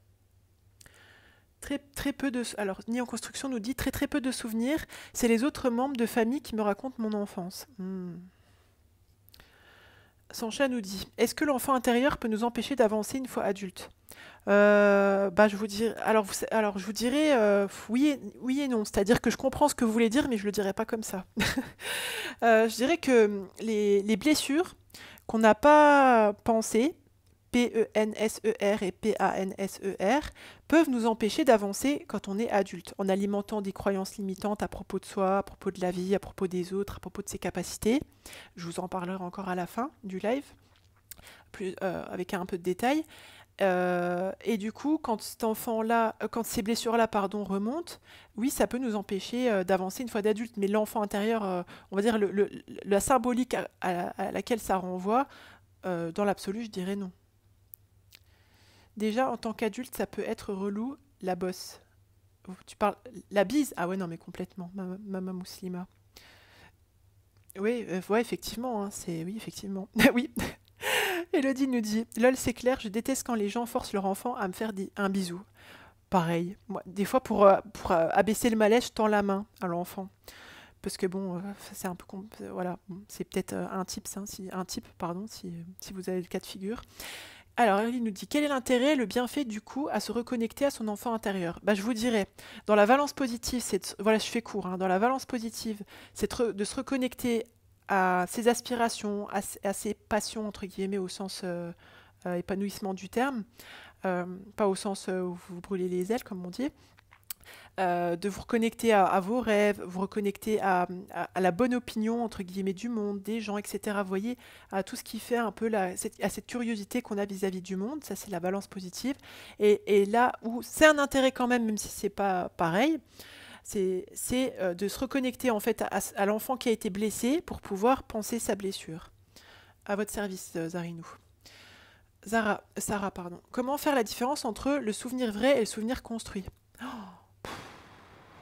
Très, très peu de... Alors, Ni en construction nous dit très très peu de souvenirs. C'est les autres membres de famille qui me racontent mon enfance. Hmm. Sancha nous dit Est-ce que l'enfant intérieur peut nous empêcher d'avancer une fois adulte euh, bah, je vous alors, vous, alors je vous dirais euh, oui, et, non, c'est-à-dire que je comprends ce que vous voulez dire, mais je le dirais pas comme ça. [laughs] Euh, je dirais que les, les blessures qu'on n'a pas pensées, P-E-N-S-E-R et P-A-N-S-E-R, peuvent nous empêcher d'avancer quand on est adulte, en alimentant des croyances limitantes à propos de soi, à propos de la vie, à propos des autres, à propos de ses capacités. Je vous en parlerai encore à la fin du live, plus, euh, avec un peu de détails. Euh, et du coup, quand cet enfant-là, euh, quand ces blessures-là, pardon, remontent, oui, ça peut nous empêcher d'avancer une fois d'adulte. Mais l'enfant intérieur, on va dire le, la symbolique à, laquelle ça renvoie, dans l'absolu, je dirais non. Déjà, en tant qu'adulte, ça peut être relou, la bosse. Tu parles. La bise Ah ouais, non, mais complètement, Mama, mama Oui, euh, effectivement, hein, c'est. Oui, effectivement. [laughs] oui Elodie nous dit Lol, c'est clair, je déteste quand les gens forcent leur enfant à me faire un bisou. Pareil. des fois, pour, euh, pour euh, abaisser le malaise, je tends la main à l'enfant parce que bon, c'est un peu voilà, c'est peut-être un type, hein, un type pardon, si, si, vous avez le cas de figure. Alors, il nous dit quel est l'intérêt, le bienfait du coup à se reconnecter à son enfant intérieur bah, Je vous dirais, dans la valence positive, c'est voilà, je fais court, hein, dans la valence positive, c'est de se reconnecter à ses aspirations, à, ses passions, entre guillemets, au sens euh, euh, épanouissement du terme, euh, pas au sens où vous brûlez les ailes, comme on dit, euh, de vous reconnecter à, vos rêves, vous reconnecter à, la bonne opinion, entre guillemets, du monde, des gens, etc. Vous voyez, à tout ce qui fait un peu cette, à cette curiosité qu'on a vis-à-vis du monde, ça c'est la balance positive. Et, là où c'est un intérêt quand même, même si c'est pas pareil, c'est euh, de se reconnecter en fait à l'enfant qui a été blessé pour pouvoir penser sa blessure. À votre service, euh, Zarinou. Zara, Sarah, pardon. Comment faire la différence entre le souvenir vrai et le souvenir construit oh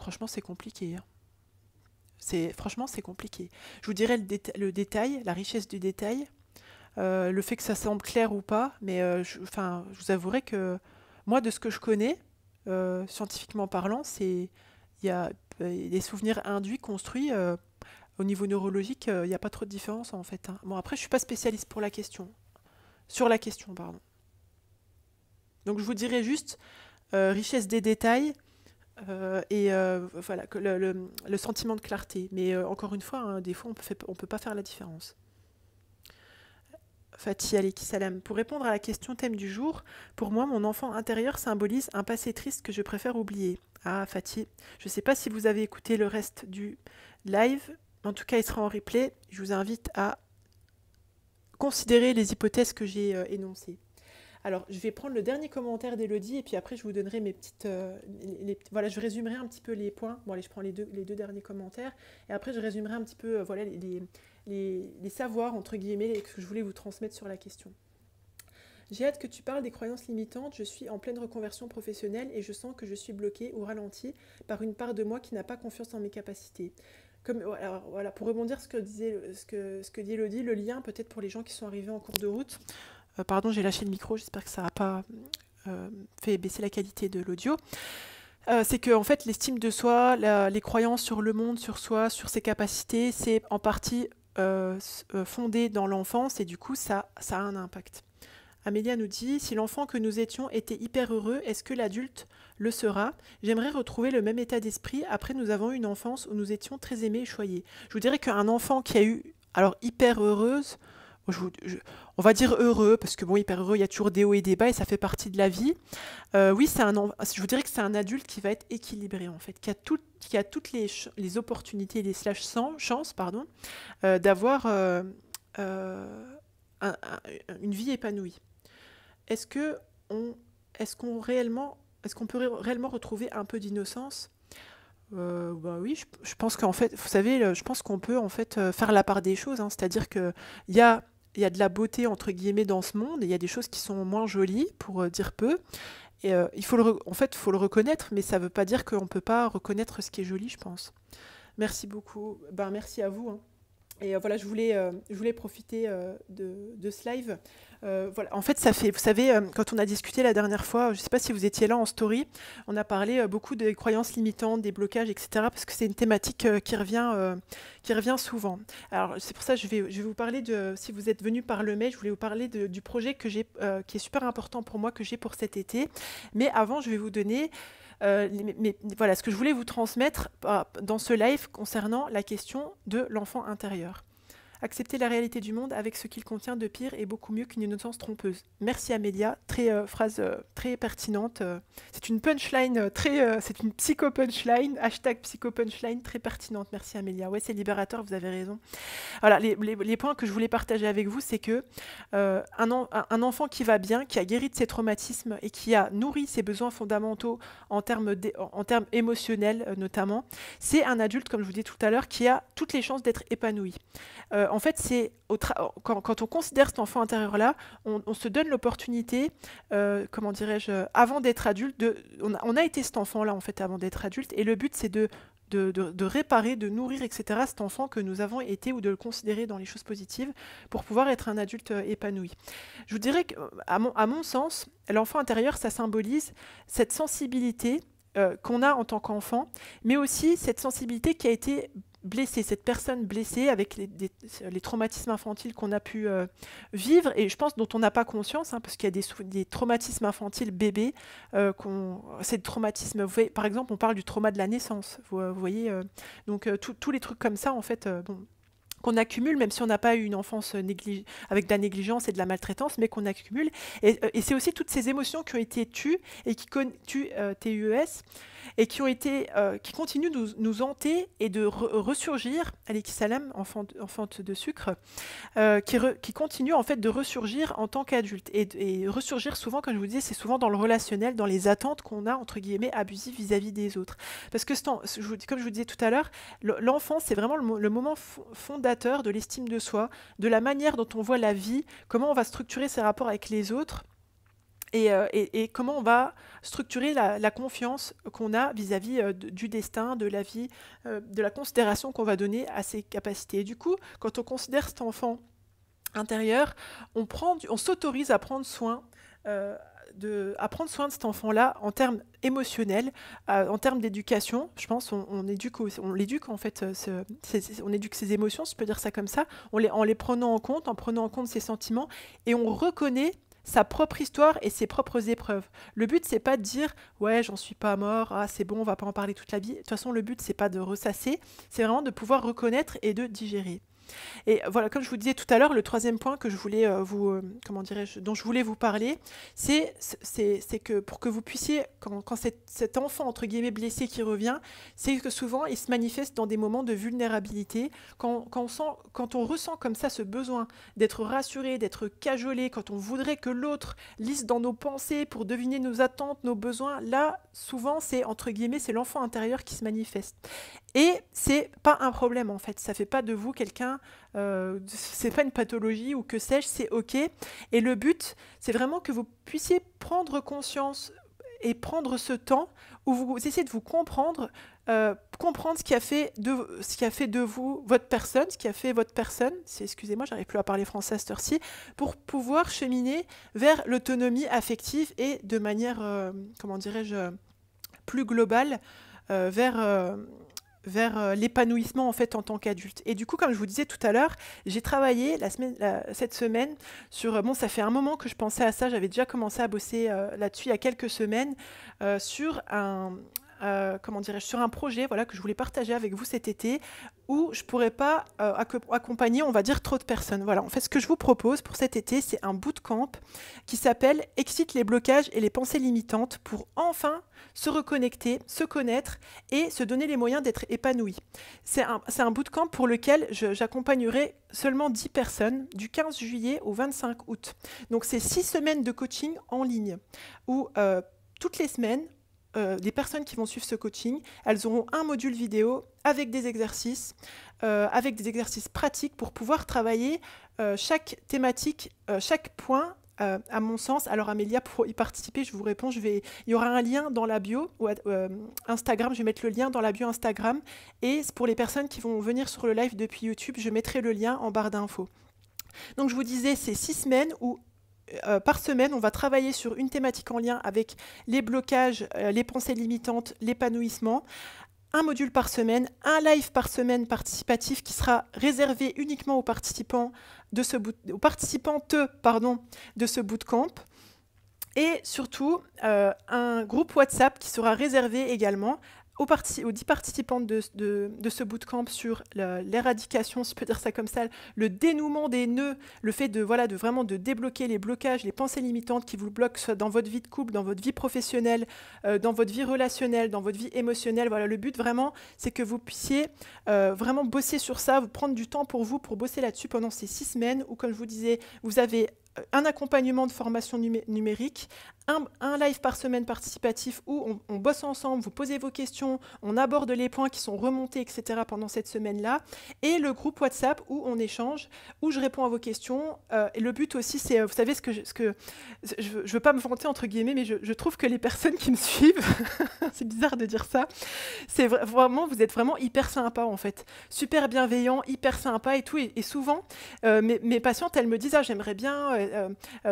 franchement, c'est compliqué. Hein. C'est franchement, c'est compliqué. Je vous dirais le, détail, la richesse du détail, euh, le fait que ça semble clair ou pas, mais euh, je, enfin, je vous avouerai que moi, de ce que je connais, euh, scientifiquement parlant, c'est il y a des souvenirs induits construits au niveau neurologique. Il n'y a pas trop de différence en fait. Hein. Bon, après, je suis pas spécialiste pour la question, sur la question, pardon. Donc, je vous dirais juste richesse des détails euh, et euh, voilà, le, sentiment de clarté. Mais euh, encore une fois, hein, des fois, on ne peut pas faire la différence. Fatih qui Salam, pour répondre à la question thème du jour, pour moi, mon enfant intérieur symbolise un passé triste que je préfère oublier. Ah, Fatih, je ne sais pas si vous avez écouté le reste du live, en tout cas, il sera en replay. Je vous invite à considérer les hypothèses que j'ai énoncées. Alors, je vais prendre le dernier commentaire d'Elodie et puis après, je vous donnerai mes petites. Euh, voilà, je résumerai un petit peu les points. Bon, allez, je prends les deux, les deux derniers commentaires et après, je résumerai un petit peu euh, voilà, les, savoirs, entre guillemets, que je voulais vous transmettre sur la question. J'ai hâte que tu parles des croyances limitantes. Je suis en pleine reconversion professionnelle et je sens que je suis bloquée ou ralentie par une part de moi qui n'a pas confiance en mes capacités. Comme, alors, voilà, pour rebondir ce que disait ce que, ce que dit Elodie, le lien peut-être pour les gens qui sont arrivés en cours de route. Euh, pardon, j'ai lâché le micro, j'espère que ça n'a pas euh, fait baisser la qualité de l'audio. Euh, c'est que en fait, l'estime de soi, les croyances sur le monde, sur soi, sur ses capacités, c'est en partie fondé dans l'enfance et du coup, ça, ça a un impact. Amélia nous dit Si l'enfant que nous étions était hyper heureux, est-ce que l'adulte le sera J'aimerais retrouver le même état d'esprit après nous avons eu une enfance où nous étions très aimés et choyés. Je vous dirais qu'un enfant qui a eu alors hyper heureuse, on va dire heureux, parce que bon, hyper heureux, il y a toujours des hauts et des bas, et ça fait partie de la vie. Euh, oui, c'est un, je vous dirais que c'est un adulte qui va être équilibré, en fait, qui a, tout, qui a toutes les, les opportunités, les slash chances, pardon, euh, d'avoir euh, une vie épanouie. Est-ce que on, est qu'on réellement, est-ce qu'on peut réellement retrouver un peu d'innocence bah oui, je, pense qu'en fait, vous savez, je pense qu'on peut en fait faire la part des choses. Hein. C'est-à-dire que y a il y a de la beauté entre guillemets dans ce monde, il y a des choses qui sont moins jolies pour euh, dire peu. Et euh, il faut le en fait, il faut le reconnaître, mais ça ne veut pas dire qu'on ne peut pas reconnaître ce qui est joli, je pense. Merci beaucoup. Ben, merci à vous. Hein. Et euh, voilà, je voulais, euh, je voulais profiter euh, de, ce live. voilà. En fait, ça fait, vous savez, quand on a discuté la dernière fois, je ne sais pas si vous étiez là en story, on a parlé beaucoup des croyances limitantes, des blocages, etc. Parce que c'est une thématique qui revient, qui revient souvent. Alors c'est pour ça que je vais, je vais vous parler de, si vous êtes venu par le mail, je voulais vous parler du projet que j'ai, qui est super important pour moi que j'ai pour cet été. Mais avant, je vais vous donner euh, mais, voilà, ce que je voulais vous transmettre euh, dans ce live concernant la question de l'enfant intérieur. Accepter la réalité du monde avec ce qu'il contient de pire est beaucoup mieux qu'une innocence trompeuse. Merci Amélia, très euh, phrase euh, très pertinente. Euh, c'est une punchline très, c'est une psycho punchline, hashtag psycho punchline très pertinente. Merci Amélia. Ouais, c'est libérateur, vous avez raison. Voilà, les, points que je voulais partager avec vous, c'est que un, enfant qui va bien, qui a guéri de ses traumatismes et qui a nourri ses besoins fondamentaux en termes, en termes émotionnels notamment, c'est un adulte, comme je vous disais tout à l'heure, qui a toutes les chances d'être épanoui en fait, c'est quand, quand, on considère cet enfant intérieur-là, on, se donne l'opportunité, euh, comment dirais-je, avant d'être adulte, on, a, été cet enfant-là, en fait, avant d'être adulte, et le but, c'est de réparer, de nourrir, etc., cet enfant que nous avons été ou de le considérer dans les choses positives pour pouvoir être un adulte euh, épanoui. Je vous dirais qu'à mon, à mon sens, l'enfant intérieur, ça symbolise cette sensibilité euh, qu'on a en tant qu'enfant, mais aussi cette sensibilité qui a été blessée, cette personne blessée avec les, traumatismes infantiles qu'on a pu euh, vivre et je pense dont on n'a pas conscience, hein, parce qu'il y a des, des, traumatismes infantiles bébés, euh, qu'on traumatismes, par exemple on parle du trauma de la naissance, vous, euh, voyez, donc tous les trucs comme ça en fait, bon, qu'on accumule, même si on n'a pas eu une enfance euh, avec de la négligence et de la maltraitance, mais qu'on accumule. Et, euh, c'est aussi toutes ces émotions qui ont été tues et qui tuent euh, e et qui ont été, qui continuent de nous, hanter et de ressurgir. Ali Salam, enfant enfante de sucre, qui, qui, continue en fait de ressurgir en tant qu'adulte et, et, ressurgir souvent, comme je vous disais, c'est souvent dans le relationnel, dans les attentes qu'on a entre guillemets abusives vis-à-vis des autres. Parce que comme je vous disais tout à l'heure, l'enfance c'est vraiment le, moment fondamental de l'estime de soi, de la manière dont on voit la vie, comment on va structurer ses rapports avec les autres. Et, euh, comment on va structurer la, confiance qu'on a vis-à-vis euh, du destin, de la vie, euh, de la considération qu'on va donner à ses capacités. du coup, quand on considère cet enfant intérieur, on, on s'autorise à prendre soin de, à prendre soin de cet enfant-là en termes émotionnels, en termes d'éducation. Je pense on, éduque, on l'éduque en fait, euh, on éduque ses émotions, si je peux dire ça comme ça, on les, en les prenant en compte, en prenant en compte ses sentiments, et on reconnaît sa propre histoire et ses propres épreuves. Le but c'est pas de dire ouais j'en suis pas mort, ah c'est bon on va pas en parler toute la vie. De toute façon le but c'est pas de ressasser, c'est vraiment de pouvoir reconnaître et de digérer. Et voilà, comme je vous disais tout à l'heure, le troisième point que je voulais euh, vous, euh, comment dirais-je, dont je voulais vous parler, c'est que pour que vous puissiez, quand, cet enfant entre guillemets blessé qui revient, c'est que souvent il se manifeste dans des moments de vulnérabilité, quand, on, sent, quand on ressent comme ça ce besoin d'être rassuré, d'être cajolé, quand on voudrait que l'autre lisse dans nos pensées pour deviner nos attentes, nos besoins, là souvent c'est entre guillemets c'est l'enfant intérieur qui se manifeste. Et c'est pas un problème en fait, ça fait pas de vous quelqu'un, euh, c'est pas une pathologie ou que sais-je, c'est ok. Et le but, c'est vraiment que vous puissiez prendre conscience et prendre ce temps où vous essayez de vous comprendre, euh, comprendre ce qui, a fait de, ce qui a fait de vous votre personne, ce qui a fait votre personne, excusez-moi, j'arrive plus à parler français à cette heure-ci, pour pouvoir cheminer vers l'autonomie affective et de manière, euh, comment dirais-je, plus globale, euh, vers, vers euh, l'épanouissement en fait en tant qu'adulte. Et du coup, comme je vous disais tout à l'heure, j'ai travaillé la semaine, cette semaine sur, euh, bon, ça fait un moment que je pensais à ça, j'avais déjà commencé à bosser euh, là-dessus il y a quelques semaines, sur un, euh, comment dirais-je, sur un projet voilà, que je voulais partager avec vous cet été où je ne pourrais pas euh, accompagner, on va dire, trop de personnes. Voilà, en fait, ce que je vous propose pour cet été, c'est un bootcamp qui s'appelle Excite les blocages et les pensées limitantes pour enfin se reconnecter, se connaître et se donner les moyens d'être épanoui. C'est un, un bootcamp pour lequel j'accompagnerai seulement 10 personnes du 15 juillet au 25 août. Donc, c'est 6 semaines de coaching en ligne où euh, toutes les semaines, euh, des personnes qui vont suivre ce coaching, elles auront un module vidéo avec des exercices, euh, avec des exercices pratiques pour pouvoir travailler euh, chaque thématique, chaque point. à mon sens, alors Amélia, pour y participer, je vous réponds, je vais, il y aura un lien dans la bio Instagram, je vais mettre le lien dans la bio Instagram, et pour les personnes qui vont venir sur le live depuis YouTube, je mettrai le lien en barre d'infos. Donc je vous disais, c'est six semaines où euh, par semaine, on va travailler sur une thématique en lien avec les blocages, euh, les pensées limitantes, l'épanouissement. Un module par semaine, un live par semaine participatif qui sera réservé uniquement aux participants de ce aux participantes pardon, de ce bootcamp. Et surtout, euh, un groupe WhatsApp qui sera réservé également aux, dix aux participantes de, de ce bootcamp sur l'éradication, si je peux dire ça comme ça, le dénouement des nœuds, le fait de, voilà, de vraiment de débloquer les blocages, les pensées limitantes qui vous bloquent dans votre vie de couple, dans votre vie professionnelle, euh, dans votre vie relationnelle, dans votre vie émotionnelle. Voilà, le but vraiment, c'est que vous puissiez euh, vraiment bosser sur ça, vous prendre du temps pour vous, pour bosser là-dessus pendant ces six semaines, où comme je vous disais, vous avez euh, un accompagnement de formation numérique, un, live par semaine participatif où on, bosse ensemble, vous posez vos questions, on aborde les points qui sont remontés, etc. pendant cette semaine-là, et le groupe WhatsApp où on échange, où je réponds à vos questions. Euh, et le but aussi, c'est, euh, vous savez, ce que, je, ce que je, veux pas me vanter entre guillemets, mais je, trouve que les personnes qui me suivent, [laughs] c'est bizarre de dire ça, c'est vraiment, vous êtes vraiment hyper sympa en fait, super bienveillant, hyper sympa et tout. Et, souvent, euh, mes, patientes, elles me disent, ah, j'aimerais bien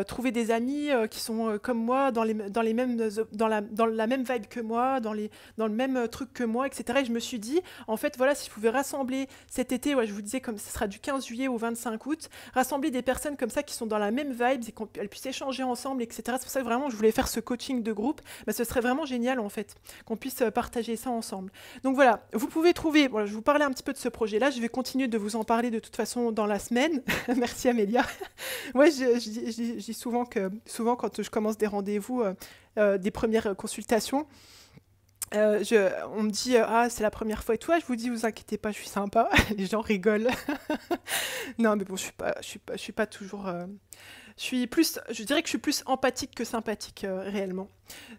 trouver des amis qui sont comme moi dans les, dans les mêmes, euh, dans la, dans la même vibe que moi, dans, les, dans le même euh, truc que moi, etc. Et je me suis dit, en fait, voilà, si je pouvais rassembler cet été, ouais, je vous disais comme ce sera du 15 juillet au 25 août, rassembler des personnes comme ça qui sont dans la même vibe et qu'elles puissent échanger ensemble, etc. C'est pour ça que vraiment je voulais faire ce coaching de groupe. Bah, ce serait vraiment génial en fait qu'on puisse euh, partager ça ensemble. Donc voilà, vous pouvez trouver. voilà je vous parlais un petit peu de ce projet-là. Je vais continuer de vous en parler de toute façon dans la semaine. [laughs] Merci Amélia. Moi, [laughs] je, dis souvent que souvent quand je commence des rendez-vous vous euh, euh, des premières euh, consultations, je, on me dit ah c'est la première fois et toi ah, je vous dis vous inquiétez pas, je suis sympa. [laughs] Les gens rigolent. [laughs] non mais bon je suis pas, je suis pas, je suis pas toujours. je suis plus, je dirais que je suis plus empathique que sympathique réellement.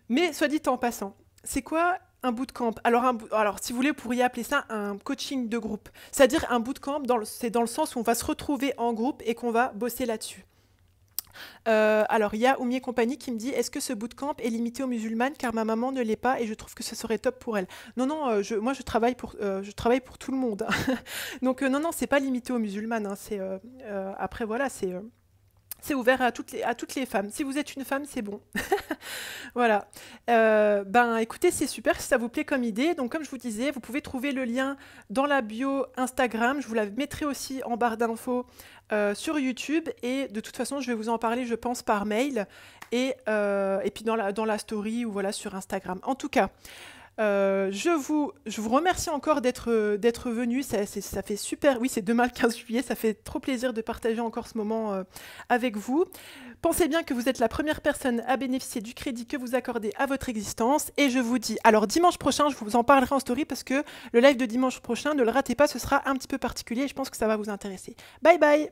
Mais soit dit en passant, c'est quoi un bootcamp Alors un, alors si vous voulez, vous pourriez appeler ça un coaching de groupe. C'est-à-dire un bootcamp dans c'est dans le sens où on va se retrouver en groupe et qu'on va bosser là-dessus. Euh, alors, il y a Oumier compagnie qui me dit Est-ce que ce bootcamp est limité aux musulmanes Car ma maman ne l'est pas et je trouve que ce serait top pour elle. Non, non, euh, moi je travaille, pour, euh, je travaille pour tout le monde. [laughs] Donc, non, non, c'est pas limité aux musulmanes. Hein, c'est, après, voilà, c'est. C'est ouvert à toutes, les, femmes. Si vous êtes une femme, c'est bon. [laughs] voilà. Euh, ben écoutez, c'est super si ça vous plaît comme idée. Donc comme je vous disais, vous pouvez trouver le lien dans la bio Instagram. Je vous la mettrai aussi en barre d'infos euh, sur YouTube. Et de toute façon, je vais vous en parler, je pense, par mail. Et, euh, et puis dans la, dans la story ou voilà sur Instagram. En tout cas. Euh, je, vous, je vous remercie encore d'être, d'être venu. Ça, ça, fait super. Oui, c'est demain le 15 juillet. Ça fait trop plaisir de partager encore ce moment euh, avec vous. Pensez bien que vous êtes la première personne à bénéficier du crédit que vous accordez à votre existence. Et je vous dis, alors dimanche prochain, je vous en parlerai en story parce que le live de dimanche prochain, ne le ratez pas, ce sera un petit peu particulier. Et je pense que ça va vous intéresser. Bye bye